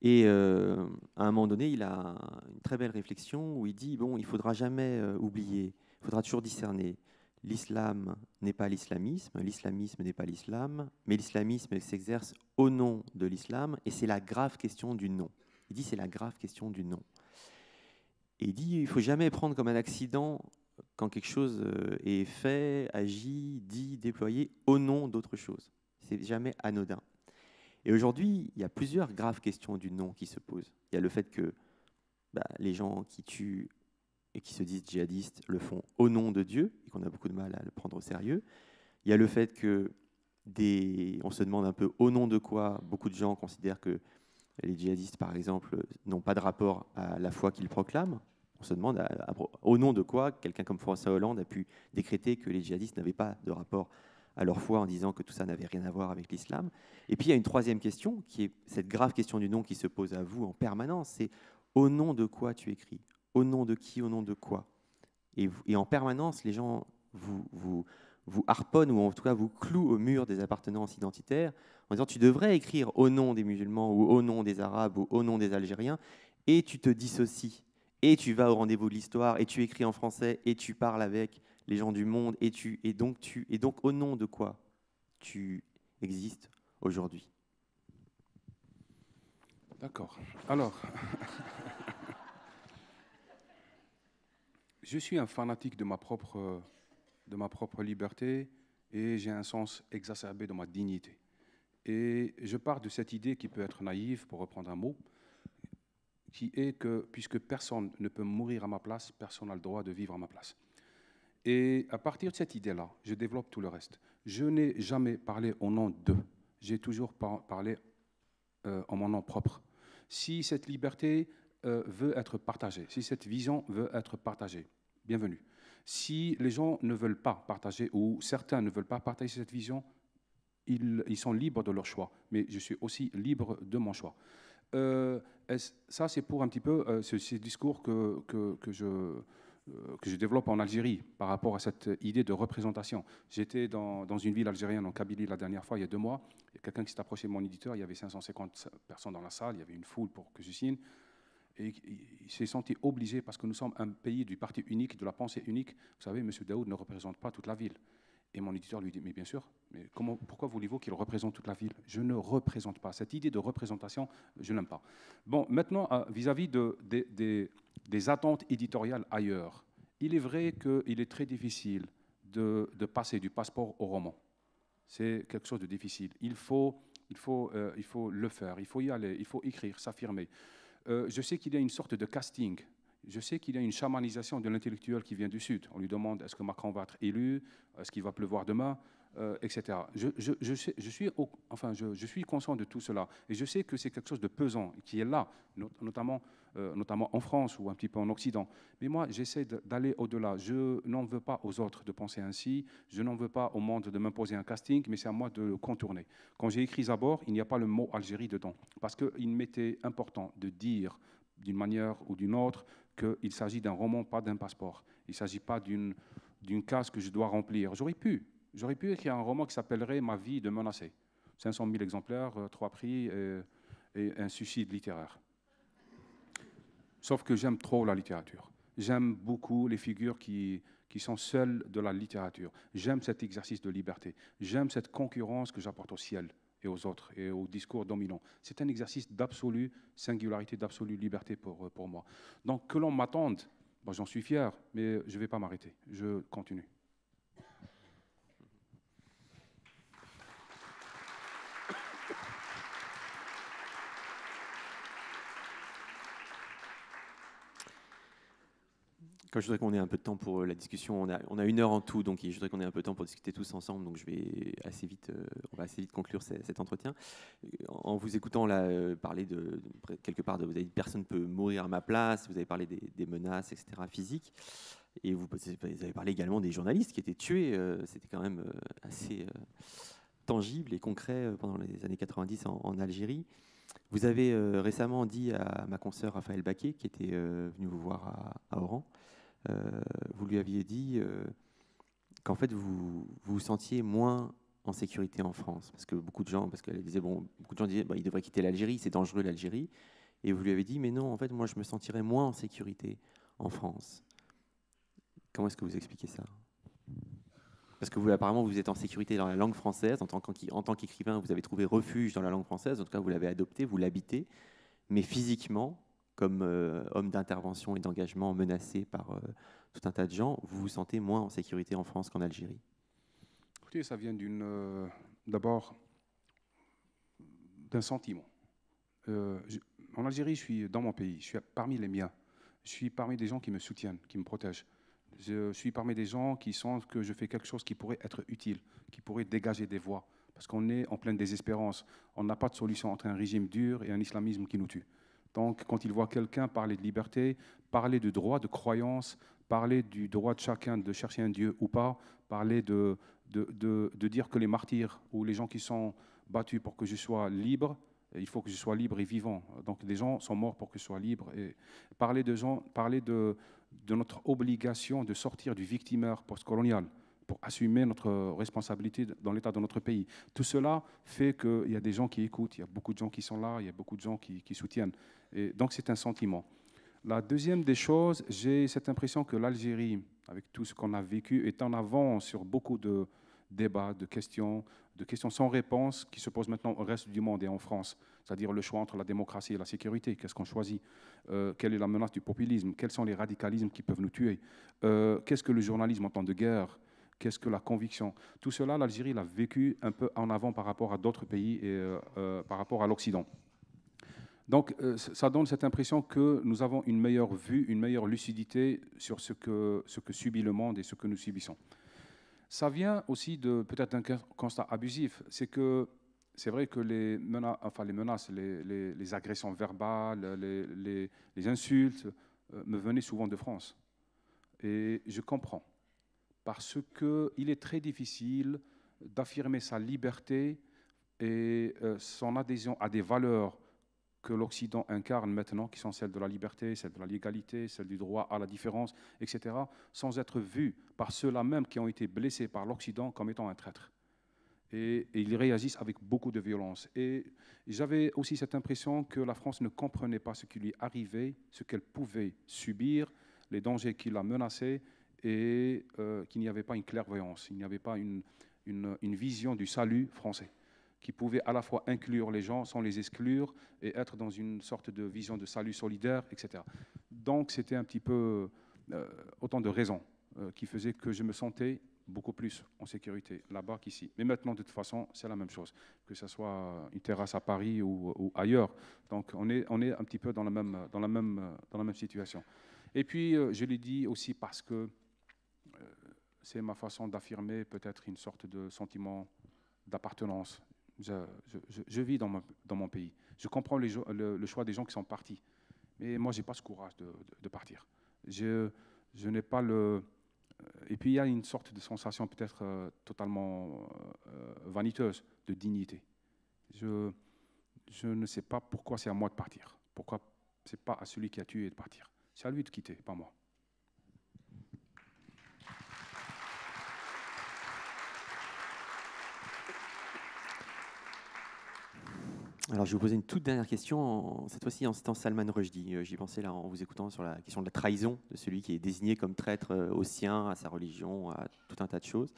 Et euh, à un moment donné, il a une très belle réflexion où il dit, bon, il faudra jamais oublier, il faudra toujours discerner. L'islam n'est pas l'islamisme, l'islamisme n'est pas l'islam, mais l'islamisme s'exerce au nom de l'islam, et c'est la grave question du nom. Il dit, c'est la grave question du nom. Et il dit, il faut jamais prendre comme un accident quand quelque chose euh, est fait, agi, dit, déployé au nom d'autre chose. C'est jamais anodin. Et aujourd'hui, il y a plusieurs graves questions du nom qui se posent. Il y a le fait que bah, les gens qui tuent et qui se disent djihadistes le font au nom de Dieu et qu'on a beaucoup de mal à le prendre au sérieux. Il y a le fait que des, on se demande un peu au nom de quoi beaucoup de gens considèrent que les djihadistes, par exemple, n'ont pas de rapport à la foi qu'ils proclament. On se demande au nom de quoi quelqu'un comme François Hollande a pu décréter que les djihadistes n'avaient pas de rapport à leur foi en disant que tout ça n'avait rien à voir avec l'islam. Et puis il y a une troisième question, qui est cette grave question du nom qui se pose à vous en permanence, c'est au nom de quoi tu écris Au nom de qui Au nom de quoi et, en permanence, les gens vous, vous, vous harponnent ou en tout cas vous clouent au mur des appartenances identitaires en disant tu devrais écrire au nom des musulmans ou au nom des arabes ou au nom des algériens, et tu te dissocies, et tu vas au rendez-vous de l'histoire, et tu écris en français, et tu parles avec les gens du monde, et, tu, et, donc, tu, et donc au nom de quoi tu existes aujourd'hui. D'accord. Alors, je suis un fanatique de ma propre, de ma propre liberté et j'ai un sens exacerbé de ma dignité. Et je pars de cette idée qui peut être naïve, pour reprendre un mot, qui est que puisque personne ne peut mourir à ma place, personne n'a le droit de vivre à ma place. Et à partir de cette idée-là, je développe tout le reste. Je n'ai jamais parlé au nom d'eux. J'ai toujours parlé euh, en mon nom propre. Si cette liberté euh, veut être partagée, si cette vision veut être partagée, bienvenue. Si les gens ne veulent pas partager, ou certains ne veulent pas partager cette vision, ils, sont libres de leur choix, mais je suis aussi libre de mon choix. Euh, ça, c'est pour un petit peu euh, ce, discours que, que, je, euh, que je développe en Algérie par rapport à cette idée de représentation. J'étais dans, dans, une ville algérienne, en Kabylie, la dernière fois, il y a deux mois. quelqu'un qui s'est approché de mon éditeur, il y avait 550 personnes dans la salle, il y avait une foule pour que je signe. Et il s'est senti obligé, parce que nous sommes un pays du parti unique, de la pensée unique. Vous savez, M. Daoud ne représente pas toute la ville. Et mon éditeur lui dit, mais bien sûr, mais comment, pourquoi voulez-vous qu'il représente toute la ville Je ne représente pas. Cette idée de représentation, je n'aime pas. Bon, maintenant, euh, vis-à-vis de, des attentes éditoriales ailleurs, il est vrai qu'il est très difficile de, passer du passeport au roman. C'est quelque chose de difficile. Il faut, il, faut, euh, il faut le faire, il faut y aller, il faut écrire, s'affirmer. Euh, je sais qu'il y a une sorte de casting je sais qu'il y a une chamanisation de l'intellectuel qui vient du Sud. On lui demande est-ce que Macron va être élu, est-ce qu'il va pleuvoir demain, euh, etc. Je, je suis enfin, je, suis conscient de tout cela. Et je sais que c'est quelque chose de pesant qui est là, notamment, euh, notamment en France ou un petit peu en Occident. Mais moi, j'essaie d'aller au-delà. Je n'en veux pas aux autres de penser ainsi. Je n'en veux pas au monde de m'imposer un casting, mais c'est à moi de le contourner. Quand j'ai écrit Zabor, il n'y a pas le mot Algérie dedans. Parce qu'il m'était important de dire d'une manière ou d'une autre qu'il s'agit d'un roman, pas d'un passeport. Il ne s'agit pas d'une case que je dois remplir. J'aurais pu. J'aurais pu écrire un roman qui s'appellerait Ma vie de menacé. 500 000 exemplaires, euh, trois prix et, un suicide littéraire. Sauf que j'aime trop la littérature. J'aime beaucoup les figures qui, qui sont seules de la littérature. J'aime cet exercice de liberté. J'aime cette concurrence que j'apporte au ciel et aux autres et au discours dominant. C'est un exercice d'absolue singularité, d'absolue liberté pour, euh, pour moi. Donc que l'on m'attende, j'en suis fier, mais je ne vais pas m'arrêter, je continue. Comme je voudrais qu'on ait un peu de temps pour euh, la discussion, on a, une heure en tout, donc je voudrais qu'on ait un peu de temps pour discuter tous ensemble, donc je vais assez vite, euh, on va assez vite conclure cet, entretien. Euh, en vous écoutant parler de, quelque part, de, vous avez dit personne peut mourir à ma place, vous avez parlé des, menaces, etc., physiques, et vous, avez parlé également des journalistes qui étaient tués, c'était quand même assez tangible et concret pendant les années 90 en, Algérie. Vous avez récemment dit à ma consoeur Raphaël Baquet, qui était venue venu vous voir à Oran, euh, vous lui aviez dit euh, qu'en fait vous, vous sentiez moins en sécurité en France Parce que beaucoup de gens, parce qu'elle disait, bon, beaucoup de gens disaient, bah, il devrait quitter l'Algérie, c'est dangereux l'Algérie. Et vous lui avez dit, mais non, en fait, moi, je me sentirais moins en sécurité en France. Comment est-ce que vous expliquez ça Parce que vous, apparemment, vous êtes en sécurité dans la langue française. En tant qu'écrivain, vous avez trouvé refuge dans la langue française. En tout cas, vous l'avez adoptée, vous l'habitez. Mais physiquement, comme euh, homme d'intervention et d'engagement menacé par euh, tout un tas de gens, vous vous sentez moins en sécurité en France qu'en Algérie Écoutez, ça vient d'une, euh, d'abord d'un sentiment. en Algérie, je suis dans mon pays, je suis parmi les miens, je suis parmi des gens qui me soutiennent, qui me protègent. Je suis parmi des gens qui sentent que je fais quelque chose qui pourrait être utile, qui pourrait dégager des voies, parce qu'on est en pleine désespérance. On n'a pas de solution entre un régime dur et un islamisme qui nous tue. Donc, quand il voit quelqu'un parler de liberté, parler de droit, de croyance, parler du droit de chacun de chercher un Dieu ou pas, parler de, de, de, dire que les martyrs ou les gens qui sont battus pour que je sois libre, il faut que je sois libre et vivant. Donc des gens sont morts pour que je sois libre. Et parler de, gens, parler de, de notre obligation de sortir du victimeur postcolonial pour assumer notre responsabilité dans l'état de notre pays. Tout cela fait qu'il y a des gens qui écoutent, il y a beaucoup de gens qui sont là, il y a beaucoup de gens qui, qui soutiennent donc c'est un sentiment. La deuxième des choses, j'ai cette impression que l'Algérie, avec tout ce qu'on a vécu, est en avant sur beaucoup de débats, de questions, de questions sans réponse qui se posent maintenant au reste du monde et en France. C'est-à-dire le choix entre la démocratie et la sécurité. Qu'est-ce qu'on choisit euh, Quelle est la menace du populisme Quels sont les radicalismes qui peuvent nous tuer euh, Qu'est-ce que le journalisme en temps de guerre Qu'est-ce que la conviction Tout cela, l'Algérie l'a vécu un peu en avant par rapport à d'autres pays et euh, par rapport à l'Occident. Donc euh, ça donne cette impression que nous avons une meilleure vue, une meilleure lucidité sur ce que, ce que subit le monde et ce que nous subissons. Ça vient aussi de peut-être d'un constat abusif, c'est que c'est vrai que les, menaces, enfin les, menaces, les, agressions verbales, les, insultes euh, me venaient souvent de France. Et je comprends, parce qu'il est très difficile d'affirmer sa liberté et euh, son adhésion à des valeurs que l'Occident incarne maintenant, qui sont celles de la liberté, celles de la légalité, celles du droit à la différence, etc., sans être vues par ceux-là même qui ont été blessés par l'Occident comme étant un traître. Et, ils réagissent avec beaucoup de violence. Et j'avais aussi cette impression que la France ne comprenait pas ce qui lui arrivait, ce qu'elle pouvait subir, les dangers qui la menaçaient, et euh, qu'il n'y avait pas une clairvoyance, il n'y avait pas une vision du salut français qui pouvait à la fois inclure les gens sans les exclure et être dans une sorte de vision de salut solidaire, etc. Donc c'était un petit peu euh, autant de raisons euh, qui faisaient que je me sentais beaucoup plus en sécurité là-bas qu'ici. Mais maintenant, de toute façon, c'est la même chose, que ce soit une terrasse à Paris ou, ailleurs. Donc on est, on est un petit peu dans la même, dans la même, dans la même situation. Et puis, euh, je l'ai dit aussi parce que c'est ma façon d'affirmer peut-être une sorte de sentiment d'appartenance je, vis dans, dans, mon pays. Je comprends le, choix des gens qui sont partis. Mais moi, je n'ai pas ce courage de, partir. Je, n'ai pas le. Euh, et puis, il y a une sorte de sensation peut-être euh, totalement euh, vaniteuse de dignité. Je, je ne sais pas pourquoi c'est à moi de partir. Pourquoi c'est pas à celui qui a tué de partir. C'est à lui de quitter, pas moi. Alors, je vais vous poser une toute dernière question, cette fois-ci en citant Salman Rushdie. Euh, j'y pensais là en vous écoutant sur la question de la trahison de celui qui est désigné comme traître euh, aux siens, à sa religion, à tout un tas de choses.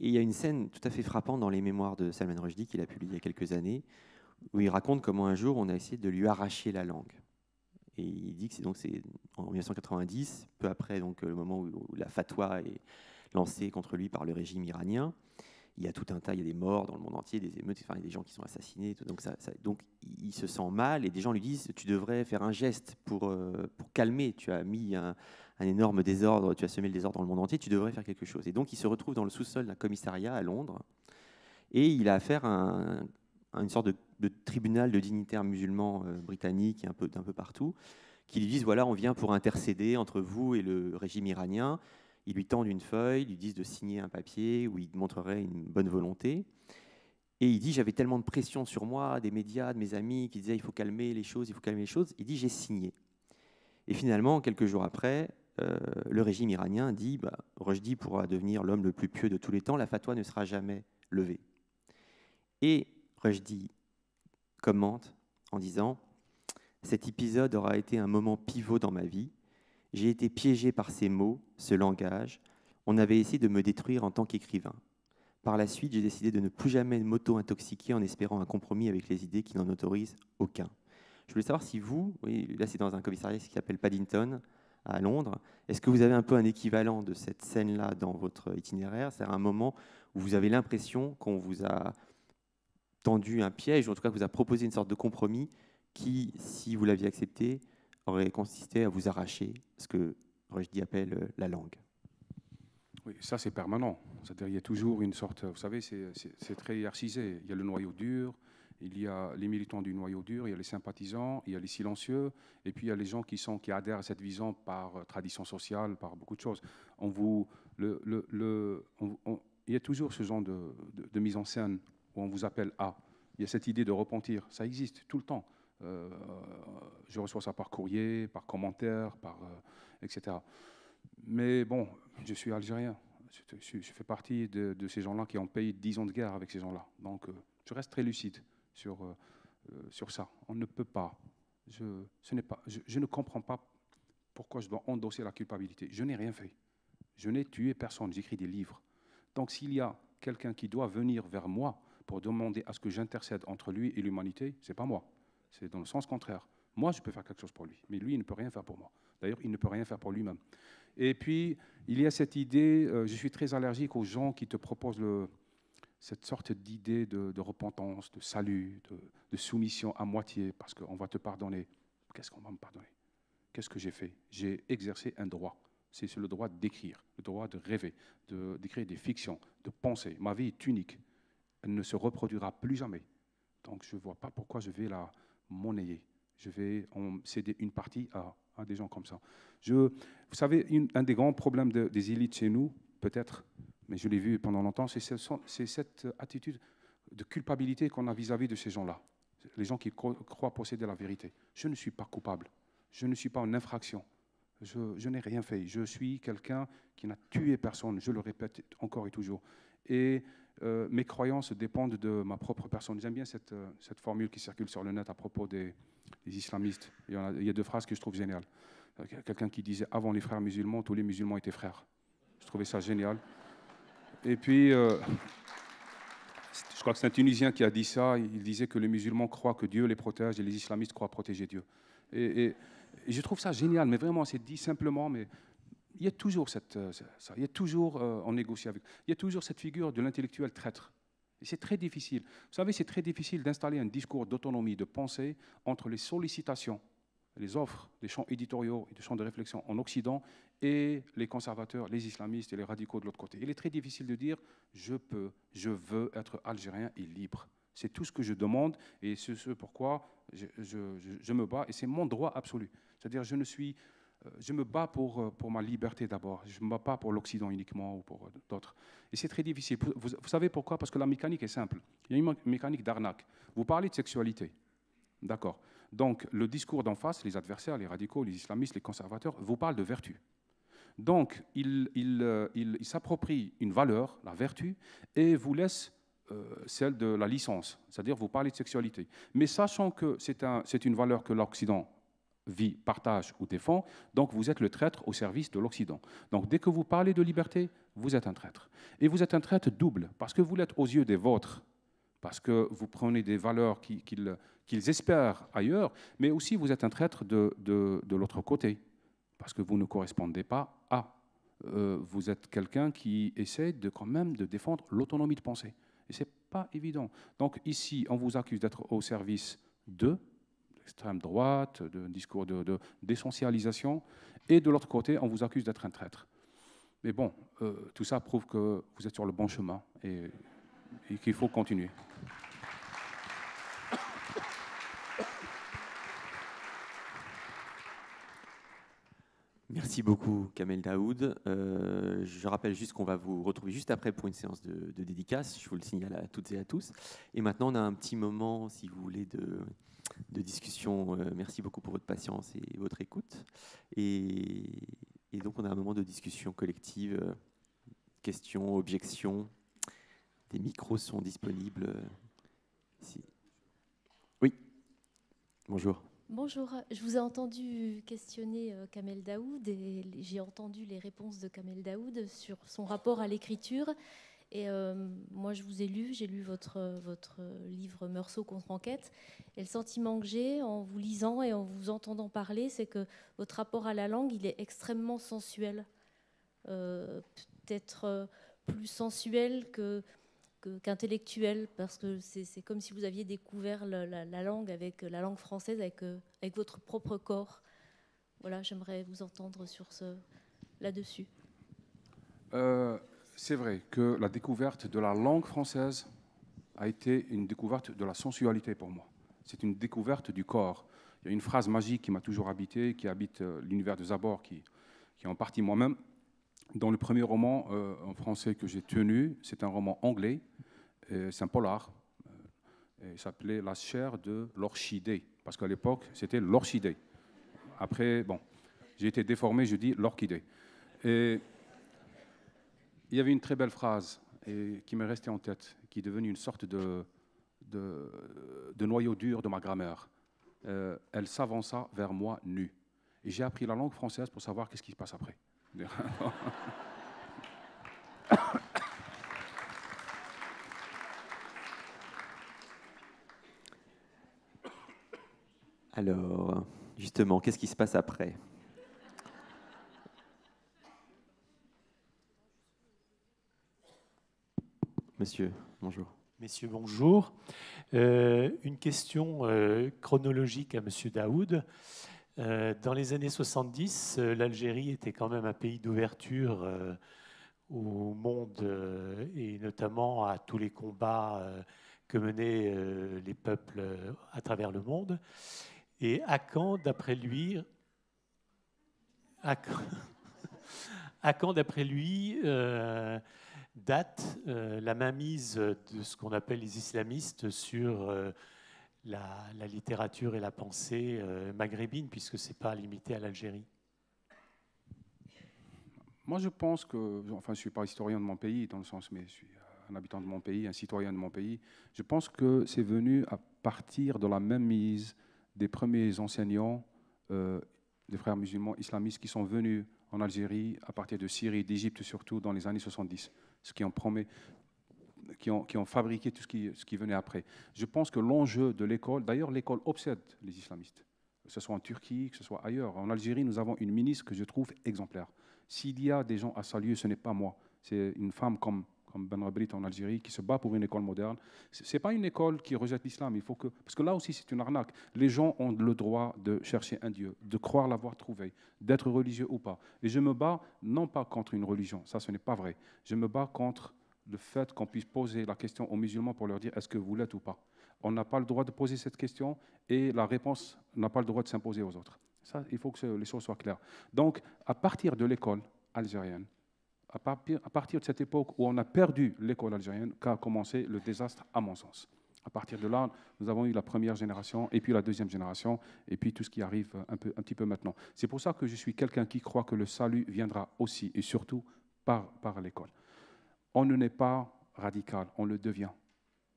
Et il y a une scène tout à fait frappante dans les mémoires de Salman Rushdie qu'il a publiées il y a quelques années, où il raconte comment un jour on a essayé de lui arracher la langue. Et il dit que c'est donc en 1990, peu après donc le moment où la fatwa est lancée contre lui par le régime iranien il y a tout un tas, il y a des morts dans le monde entier, des émeutes, enfin, il y a des gens qui sont assassinés. donc, ça, donc il se sent mal et des gens lui disent Tu devrais faire un geste pour, euh, pour calmer. Tu as mis un, énorme désordre, tu as semé le désordre dans le monde entier, tu devrais faire quelque chose. Et donc il se retrouve dans le sous-sol d'un commissariat à Londres et il a affaire à, une sorte de, tribunal de dignitaires musulmans euh, britanniques un peu, d'un peu partout qui lui disent Voilà, on vient pour intercéder entre vous et le régime iranien ils lui tendent une feuille, lui disent de signer un papier où il montrerait une bonne volonté. Et il dit, j'avais tellement de pression sur moi, des médias, de mes amis, qui disaient, il faut calmer les choses, il faut calmer les choses. Il dit, j'ai signé. Et finalement, quelques jours après, euh, le régime iranien dit, bah, Rushdie pourra devenir l'homme le plus pieux de tous les temps, la fatwa ne sera jamais levée. Et Rushdie commente en disant, cet épisode aura été un moment pivot dans ma vie, j'ai été piégé par ces mots, ce langage. On avait essayé de me détruire en tant qu'écrivain. Par la suite, j'ai décidé de ne plus jamais m'auto-intoxiquer en espérant un compromis avec les idées qui n'en autorisent aucun. Je voulais savoir si vous, oui, là c'est dans un commissariat qui s'appelle Paddington, à Londres, est-ce que vous avez un peu un équivalent de cette scène-là dans votre itinéraire cest un moment où vous avez l'impression qu'on vous a tendu un piège, ou en tout cas que vous a proposé une sorte de compromis qui, si vous l'aviez accepté, aurait consisté à vous arracher ce que Rushdie appelle euh, la langue. Oui, ça c'est permanent. C'est-à-dire il y a toujours une sorte, vous savez, c'est très hiérarchisé. Il y a le noyau dur, il y a les militants du noyau dur, il y a les sympathisants, il y a les silencieux, et puis il y a les gens qui, sont, qui adhèrent à cette vision par euh, tradition sociale, par beaucoup de choses. On vous, le, il y a toujours ce genre de, de mise en scène où on vous appelle à. Il y a cette idée de repentir, ça existe tout le temps. Euh, euh, je reçois ça par courrier, par commentaire, par, euh, etc. Mais bon, je suis algérien. Je, fais partie de, ces gens-là qui ont payé 10 ans de guerre avec ces gens-là. Donc, je reste très lucide sur, sur ça. On ne peut pas. Je, ce pas je, je ne comprends pas pourquoi je dois endosser la culpabilité. Je n'ai rien fait. Je n'ai tué personne. J'écris des livres. Donc, s'il y a quelqu'un qui doit venir vers moi pour demander à ce que j'intercède entre lui et l'humanité, c'est pas moi. C'est dans le sens contraire. Moi, je peux faire quelque chose pour lui, mais lui, il ne peut rien faire pour moi. D'ailleurs, il ne peut rien faire pour lui-même. Et puis, il y a cette idée, euh, je suis très allergique aux gens qui te proposent le, cette sorte d'idée de, repentance, de salut, de, soumission à moitié, parce qu'on va te pardonner. Qu'est-ce qu'on va me pardonner Qu'est-ce que j'ai fait J'ai exercé un droit. C'est le droit d'écrire, le droit de rêver, d'écrire des fictions, de penser. Ma vie est unique. Elle ne se reproduira plus jamais. Donc, je ne vois pas pourquoi je vais la, monnayer. Je vais céder une partie à, des gens comme ça. Je, vous savez, un des grands problèmes des élites chez nous, peut-être, mais je l'ai vu pendant longtemps, c'est cette attitude de culpabilité qu'on a vis-à-vis de ces gens-là, les gens qui croient posséder la vérité. Je ne suis pas coupable, je ne suis pas en infraction, je, je n'ai rien fait, je suis quelqu'un qui n'a tué personne, je le répète encore et toujours. Et euh, mes croyances dépendent de ma propre personne. J'aime bien cette, euh, formule qui circule sur le net à propos des, islamistes. Il y, a, il deux phrases que je trouve géniales. Euh, quelqu'un qui disait avant les frères musulmans, tous les musulmans étaient frères. Je trouvais ça génial. Et puis, je crois que c'est un Tunisien qui a dit ça. Il disait que les musulmans croient que Dieu les protège et les islamistes croient protéger Dieu. et je trouve ça génial, mais vraiment, c'est dit simplement, mais il y a toujours cette, euh, ça, il y a toujours, on euh, il y a toujours cette figure de l'intellectuel traître. Et c'est très difficile. Vous savez, c'est très difficile d'installer un discours d'autonomie, de pensée entre les sollicitations, les offres des champs éditoriaux et des champs de réflexion en Occident et les conservateurs, les islamistes et les radicaux de l'autre côté. Il est très difficile de dire je peux, je veux être algérien et libre. C'est tout ce que je demande et c'est ce pourquoi je, je me bats et c'est mon droit absolu. C'est-à-dire je ne suis euh, je me bats pour, euh, pour ma liberté d'abord. Je ne me bats pas pour l'Occident uniquement ou pour euh, d'autres. Et c'est très difficile. Vous, savez pourquoi Parce que la mécanique est simple. Il y a une mécanique d'arnaque. Vous parlez de sexualité. D'accord. Donc, le discours d'en face, les adversaires, les radicaux, les islamistes, les conservateurs, vous parlent de vertu. Donc, ils il, il, s'approprient une valeur, la vertu, et vous laissent celle de la licence, c'est-à-dire vous parlez de sexualité. Mais sachant que c'est un, une valeur que l'Occident vit, partage ou défend, donc vous êtes le traître au service de l'Occident. Donc dès que vous parlez de liberté, vous êtes un traître. Et vous êtes un traître double, parce que vous l'êtes aux yeux des vôtres, parce que vous prenez des valeurs qu'ils espèrent ailleurs, mais aussi vous êtes un traître de, de, de l'autre côté, parce que vous ne correspondez pas à. Euh, vous êtes quelqu'un qui essaie de, quand même de défendre l'autonomie de pensée. Et ce n'est pas évident. Donc ici, on vous accuse d'être au service de, d'extrême droite, de discours d'essentialisation, de, et de l'autre côté, on vous accuse d'être un traître. Mais bon, euh, tout ça prouve que vous êtes sur le bon chemin et, qu'il faut continuer. Merci beaucoup, Kamel Daoud. Euh, je rappelle juste qu'on va vous retrouver juste après pour une séance de, de, dédicace. Je vous le signale à toutes et à tous. Et maintenant, on a un petit moment, si vous voulez, de, de discussion. Euh, merci beaucoup pour votre patience et votre écoute. Et, donc, on a un moment de discussion collective, questions, objections. Des micros sont disponibles. Euh, oui, bonjour. Bonjour, je vous ai entendu questionner euh, Kamel Daoud et j'ai entendu les réponses de Kamel Daoud sur son rapport à l'écriture. Et euh, moi, je vous ai lu, j'ai lu votre, votre livre Meursault contre enquête. Et le sentiment que j'ai en vous lisant et en vous entendant parler, c'est que votre rapport à la langue, il est extrêmement sensuel. Euh, peut-être euh, plus sensuel que qu'intellectuel, parce que c'est comme si vous aviez découvert la, langue avec la langue française avec, avec votre propre corps. Voilà, j'aimerais vous entendre sur ce là-dessus c'est vrai que la découverte de la langue française a été une découverte de la sensualité pour moi. C'est une découverte du corps. Il y a une phrase magique qui m'a toujours habité, qui habite euh, l'univers de Zabor, qui, qui est en partie moi-même. Dans le premier roman euh, en français que j'ai tenu, c'est un roman anglais, c'est un polar. Euh, il s'appelait La chair de l'orchidée, parce qu'à l'époque, c'était l'orchidée. Après, bon, j'ai été déformé, je dis l'orchidée. Et il y avait une très belle phrase qui m'est restée en tête, qui est devenue une sorte de, noyau dur de ma grammaire. Euh, elle s'avança vers moi nue. j'ai appris la langue française pour savoir qu'est-ce qui se passe après. Alors, justement, qu'est-ce qui se passe après Monsieur, bonjour. Messieurs, bonjour. Euh, une question euh, chronologique à Monsieur Daoud. Euh, dans les années 70, l'Algérie était quand même un pays d'ouverture au monde et notamment à tous les combats que menaient les peuples à travers le monde. Et à quand, d'après lui, à quand, d'après lui, date euh, la mainmise de ce qu'on appelle les islamistes sur euh, la, littérature et la pensée euh, maghrébine, puisque ce n'est pas limité à l'Algérie Moi, je pense que, enfin, je ne suis pas historien de mon pays, dans le sens, mais je suis un habitant de mon pays, un citoyen de mon pays, je pense que c'est venu à partir de la mainmise des premiers enseignants des frères musulmans islamistes qui sont venus en Algérie à partir de Syrie, d'Égypte surtout, dans les années 70 ce qui ont, qui ont, qui ont fabriqué tout ce qui, ce qui venait après. Je pense que l'enjeu de l'école, d'ailleurs l'école obsède les islamistes, que ce soit en Turquie, que ce soit ailleurs. En Algérie, nous avons une ministre que je trouve exemplaire. S'il y a des gens à saluer, ce n'est pas moi, c'est une femme comme comme Ben Rabrit en Algérie, qui se bat pour une école moderne. Ce n'est pas une école qui rejette l'islam, il faut que... Parce que là aussi, c'est une arnaque. Les gens ont le droit de chercher un Dieu, de croire l'avoir trouvé, d'être religieux ou pas. Et je me bats non pas contre une religion, ça ce n'est pas vrai. Je me bats contre le fait qu'on puisse poser la question aux musulmans pour leur dire est-ce que vous l'êtes ou pas. On n'a pas le droit de poser cette question et la réponse n'a pas le droit de s'imposer aux autres. Ça, il faut que les choses soient claires. Donc, à partir de l'école algérienne, à partir, de cette époque où on a perdu l'école algérienne qu'a commencé le désastre, à mon sens. À partir de là, nous avons eu la première génération, et puis la deuxième génération, et puis tout ce qui arrive un, peu, un petit peu maintenant. C'est pour ça que je suis quelqu'un qui croit que le salut viendra aussi et surtout par, par l'école. On ne n'est pas radical, on le devient.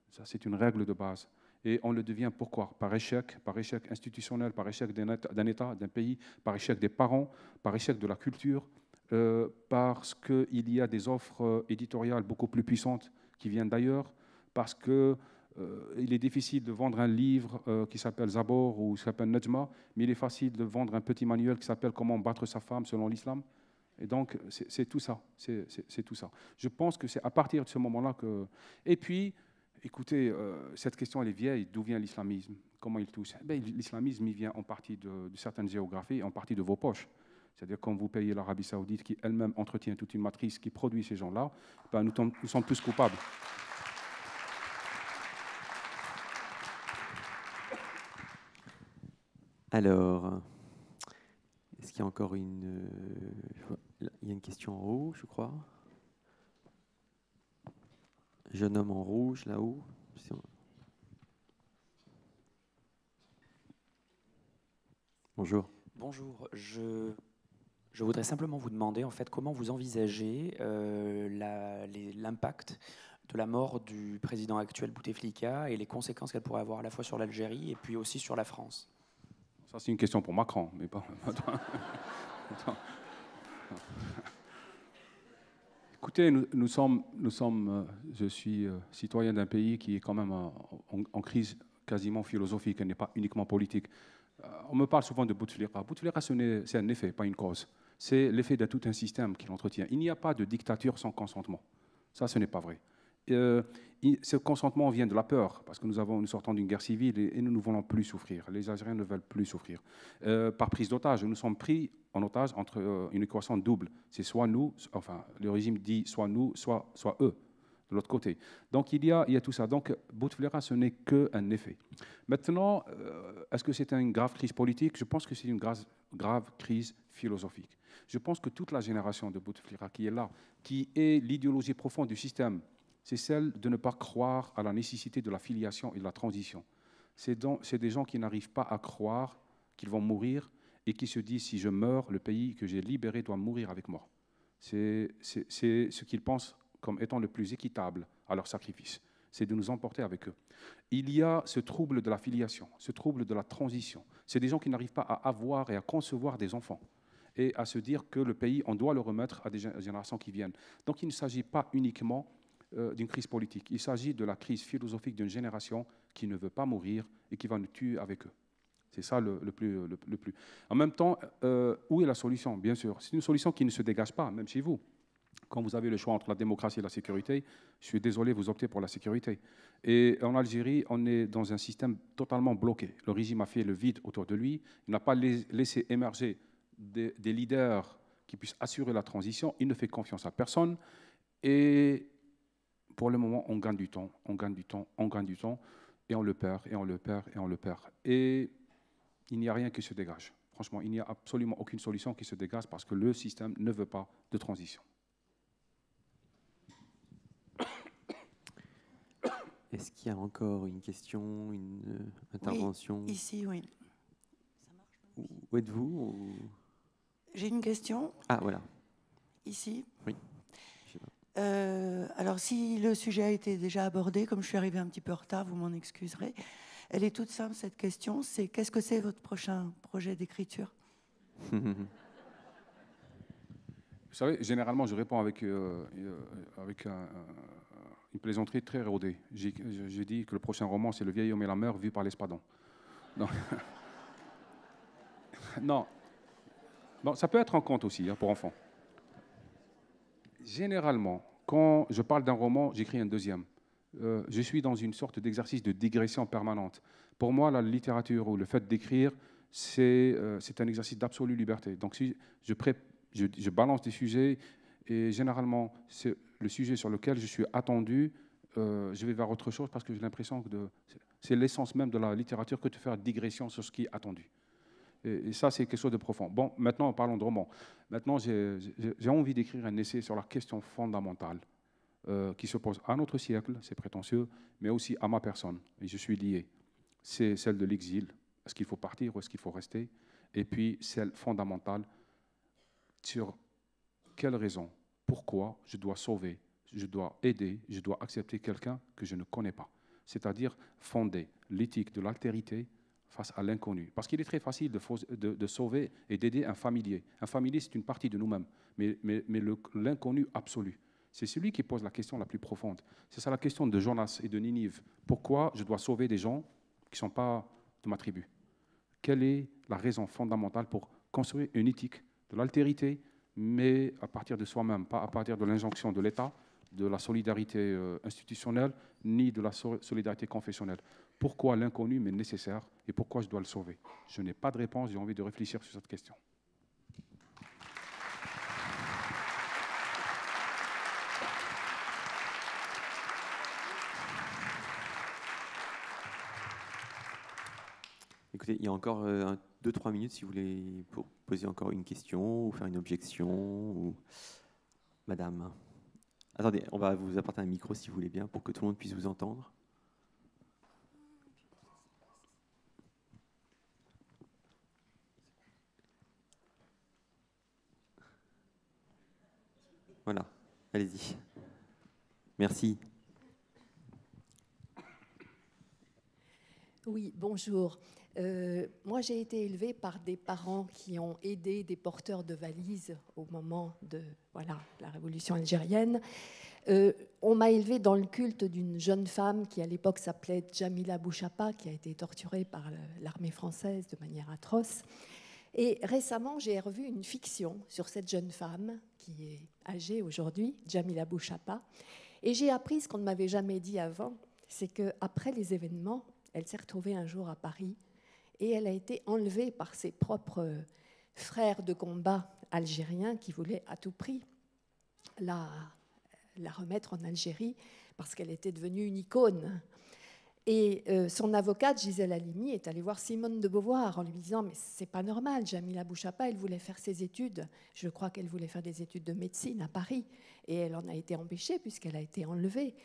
Ça, c'est une règle de base. Et on le devient pourquoi Par échec, par échec institutionnel, par échec d'un État, d'un pays, par échec des parents, par échec de la culture, euh, parce qu'il y a des offres euh, éditoriales beaucoup plus puissantes qui viennent d'ailleurs, parce que euh, il est difficile de vendre un livre qui s'appelle Zabor ou qui s'appelle Najma, mais il est facile de vendre un petit manuel qui s'appelle Comment battre sa femme selon l'islam. Et donc, c'est tout ça. C'est tout ça. Je pense que c'est à partir de ce moment-là que. Et puis, écoutez, cette question, elle est vieille. D'où vient l'islamisme Comment il touche ben, L'islamisme, il vient en partie de, de certaines géographies, en partie de vos poches. C'est-à-dire quand vous payez l'Arabie saoudite qui elle-même entretient toute une matrice qui produit ces gens-là, ben, nous, sommes plus coupables. Alors, est-ce qu'il y a encore une... Euh, il y a une question en haut, je crois. Jeune homme en rouge, là-haut. Bonjour. Bonjour, je je voudrais simplement vous demander en fait comment vous envisagez euh, l'impact de la mort du président actuel Bouteflika et les conséquences qu'elle pourrait avoir à la fois sur l'Algérie et puis aussi sur la France. Ça c'est une question pour Macron, mais pas, pas toi. Écoutez, nous, sommes, nous sommes, euh, je suis euh, citoyen d'un pays qui est quand même en, en crise quasiment philosophique, elle n'est pas uniquement politique. On me parle souvent de Bouteflika. Bouteflika, c'est un effet, pas une cause c'est l'effet de tout un système qui l'entretient. Il n'y a pas de dictature sans consentement. Ça, ce n'est pas vrai. Euh, ce consentement vient de la peur, parce que nous, nous sortons d'une guerre civile et, nous ne voulons plus souffrir. Les Algériens ne veulent plus souffrir. Euh, par prise d'otage, nous sommes pris en otage entre euh, une équation double. C'est soit nous, enfin, le régime dit soit nous, soit, soit eux, de l'autre côté. Donc il y, a, tout ça. Donc Bouteflika, ce n'est qu'un effet. Maintenant, est-ce que c'est une grave crise politique Je pense que c'est une grave crise philosophique. Je pense que toute la génération de Bouteflika qui est là, qui est l'idéologie profonde du système, c'est celle de ne pas croire à la nécessité de la filiation et de la transition. C'est des gens qui n'arrivent pas à croire qu'ils vont mourir et qui se disent si je meurs, le pays que j'ai libéré doit mourir avec moi. C'est ce qu'ils pensent comme étant le plus équitable à leur sacrifice. C'est de nous emporter avec eux. Il y a ce trouble de la filiation, ce trouble de la transition. C'est des gens qui n'arrivent pas à avoir et à concevoir des enfants et à se dire que le pays, on doit le remettre à des générations qui viennent. Donc il ne s'agit pas uniquement euh, d'une crise politique, il s'agit de la crise philosophique d'une génération qui ne veut pas mourir et qui va nous tuer avec eux. C'est ça le, plus, euh, le, plus. En même temps, euh, où est la solution Bien sûr, c'est une solution qui ne se dégage pas, même chez vous. Quand vous avez le choix entre la démocratie et la sécurité, je suis désolé, vous optez pour la sécurité. Et en Algérie, on est dans un système totalement bloqué. Le régime a fait le vide autour de lui. Il n'a pas laissé émerger des, leaders qui puissent assurer la transition. Il ne fait confiance à personne. Et pour le moment, on gagne du temps, on gagne du temps, on gagne du temps, et on le perd, et on le perd, et on le perd. Et il n'y a rien qui se dégage. Franchement, il n'y a absolument aucune solution qui se dégage parce que le système ne veut pas de transition. Est-ce qu'il y a encore une question, une intervention oui, Ici, oui. Ça marche, Où êtes-vous j'ai une question. Ah, voilà. Ici Oui. Euh, alors, si le sujet a été déjà abordé, comme je suis arrivée un petit peu en retard, vous m'en excuserez. Elle est toute simple, cette question c'est qu'est-ce que c'est votre prochain projet d'écriture Vous savez, généralement, je réponds avec, euh, euh, avec une plaisanterie très rodée. J'ai dit que le prochain roman, c'est Le vieil homme et la mère, vu par l'Espadon. Non. non ça peut être en compte aussi hein, pour enfants. Généralement, quand je parle d'un roman, j'écris un deuxième. Euh, je suis dans une sorte d'exercice de digression permanente. Pour moi, la littérature ou le fait d'écrire, c'est euh, c'est un exercice d'absolue liberté. Donc, si je, je, balance des sujets, et généralement, c'est le sujet sur lequel je suis attendu, euh, je vais vers autre chose parce que j'ai l'impression que c'est l'essence même de la littérature que de faire digression sur ce qui est attendu. Et, ça, c'est quelque chose de profond. Bon, maintenant, parlons de roman. Maintenant, j'ai envie d'écrire un essai sur la question fondamentale euh, qui se pose à notre siècle, c'est prétentieux, mais aussi à ma personne. Et je suis lié. C'est celle de l'exil. Est-ce qu'il faut partir ou est-ce qu'il faut rester Et puis, celle fondamentale sur quelle raison, pourquoi je dois sauver, je dois aider, je dois accepter quelqu'un que je ne connais pas. C'est-à-dire fonder l'éthique de l'altérité face à l'inconnu. Parce qu'il est très facile de, de, sauver et d'aider un familier. Un familier, c'est une partie de nous-mêmes, mais, mais, mais l'inconnu absolu. C'est celui qui pose la question la plus profonde. C'est ça la question de Jonas et de Ninive. Pourquoi je dois sauver des gens qui ne sont pas de ma tribu Quelle est la raison fondamentale pour construire une éthique de l'altérité, mais à partir de soi-même, pas à partir de l'injonction de l'État, de la solidarité euh, institutionnelle, ni de la solidarité confessionnelle pourquoi l'inconnu m'est nécessaire et pourquoi je dois le sauver Je n'ai pas de réponse, j'ai envie de réfléchir sur cette question. Écoutez, il y a encore 2-3 euh, minutes si vous voulez pour poser encore une question ou faire une objection. Ou... Madame, attendez, on va vous apporter un micro si vous voulez bien pour que tout le monde puisse vous entendre. Voilà, allez-y. Merci. Oui, bonjour. Euh, moi, j'ai été élevée par des parents qui ont aidé des porteurs de valises au moment de voilà, la révolution algérienne. Euh, on m'a élevée dans le culte d'une jeune femme qui, à l'époque, s'appelait Jamila Bouchapa, qui a été torturée par l'armée française de manière atroce. Et récemment, j'ai revu une fiction sur cette jeune femme qui est âgée aujourd'hui, Jamila Bouchapa. Et j'ai appris ce qu'on ne m'avait jamais dit avant, c'est qu'après les événements, elle s'est retrouvée un jour à Paris et elle a été enlevée par ses propres frères de combat algériens qui voulaient à tout prix la, la remettre en Algérie parce qu'elle était devenue une icône et euh, son avocate, Gisèle Halimi, est allée voir Simone de Beauvoir en lui disant Mais c'est pas normal, Jamila Bouchapa, elle voulait faire ses études. Je crois qu'elle voulait faire des études de médecine à Paris. Et elle en a été empêchée puisqu'elle a été enlevée.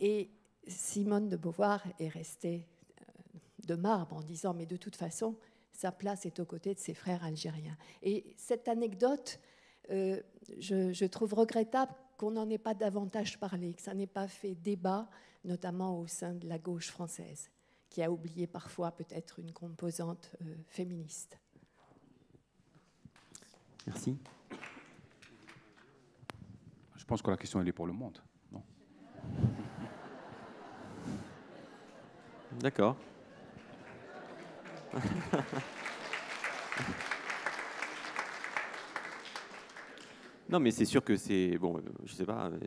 Et Simone de Beauvoir est restée euh, de marbre en disant Mais de toute façon, sa place est aux côtés de ses frères algériens. Et cette anecdote, euh, je, je trouve regrettable qu'on n'en ait pas davantage parlé, que ça n'ait pas fait débat notamment au sein de la gauche française, qui a oublié parfois peut-être une composante euh, féministe. Merci. Je pense que la question elle est pour le monde. D'accord. Non, mais c'est sûr que c'est. Bon, euh, je sais pas, euh,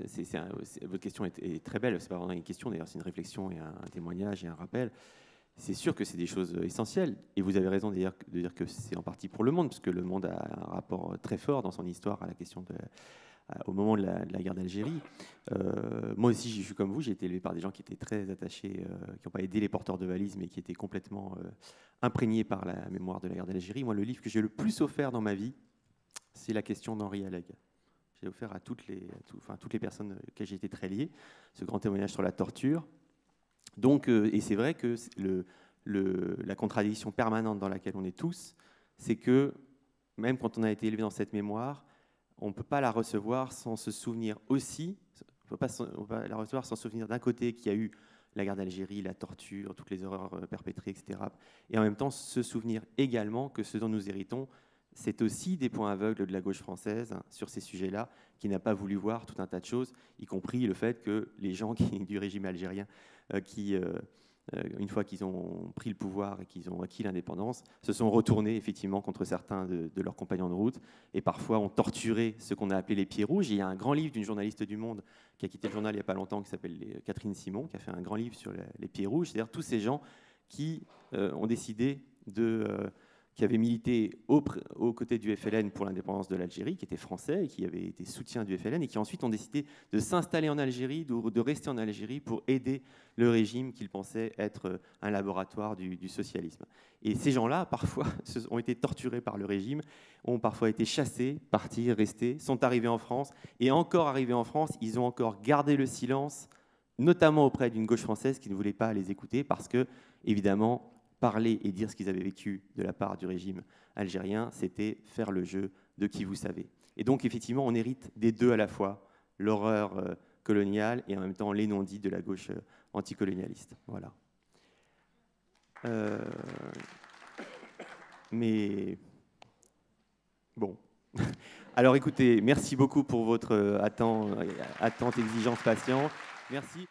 votre question est, très belle. C'est pas vraiment une question, d'ailleurs, c'est une réflexion et un, témoignage et un rappel. C'est sûr que c'est des choses euh, essentielles. Et vous avez raison de dire, de dire que c'est en partie pour le monde, puisque le monde a un rapport très fort dans son histoire à la question de au moment de la, guerre d'Algérie. moi aussi, je suis comme vous, j'ai été élevé par des gens qui étaient très attachés, qui n'ont pas aidé les porteurs de valises, mais qui étaient complètement imprégnés par la mémoire de la guerre d'Algérie. Moi, le livre que j'ai le plus offert dans ma vie, c'est La question d'Henri Alleg j'ai offert à toutes les, enfin, toutes les personnes auxquelles j'ai été très lié, ce grand témoignage sur la torture. Donc, euh, et c'est vrai que le, la contradiction permanente dans laquelle on est tous, c'est que même quand on a été élevé dans cette mémoire, on ne peut pas la recevoir sans se souvenir aussi, on ne peut pas la recevoir sans se souvenir d'un côté qu'il y a eu la guerre d'Algérie, la torture, toutes les horreurs euh, perpétrées, etc. Et en même temps, se souvenir également que ce dont nous héritons, c'est aussi des points aveugles de la gauche française hein, sur ces sujets-là, qui n'a pas voulu voir tout un tas de choses, y compris le fait que les gens qui, du régime algérien, euh, qui, euh, euh, une fois qu'ils ont pris le pouvoir et qu'ils ont acquis l'indépendance, se sont retournés effectivement contre certains de, leurs compagnons de route, et parfois ont torturé ce qu'on a appelé les pieds rouges. il y a un grand livre d'une journaliste du Monde qui a quitté le journal il n'y a pas longtemps, qui s'appelle Catherine Simon, qui a fait un grand livre sur les, pieds rouges, c'est-à-dire tous ces gens qui ont décidé de qui avait milité au, aux côtés du FLN pour l'indépendance de l'Algérie, qui était français qui avait été soutien du FLN, et qui ensuite ont décidé de s'installer en Algérie, de, rester en Algérie pour aider le régime qu'ils pensaient être euh, un laboratoire du, du socialisme. Et ces gens-là, parfois, ont été torturés par le régime, ont parfois été chassés, partis, restés, sont arrivés en France, et encore arrivés en France, ils ont encore gardé le silence, notamment auprès d'une gauche française qui ne voulait pas les écouter, parce que, évidemment, parler et dire ce qu'ils avaient vécu de la part du régime algérien, c'était faire le jeu de qui vous savez. Et donc effectivement, on hérite des deux à la fois, l'horreur euh, coloniale et en même temps les non-dits de la gauche euh, anticolonialiste. Voilà. Euh, mais bon. Alors écoutez, merci beaucoup pour votre attente, attente exigence, patiente. Merci.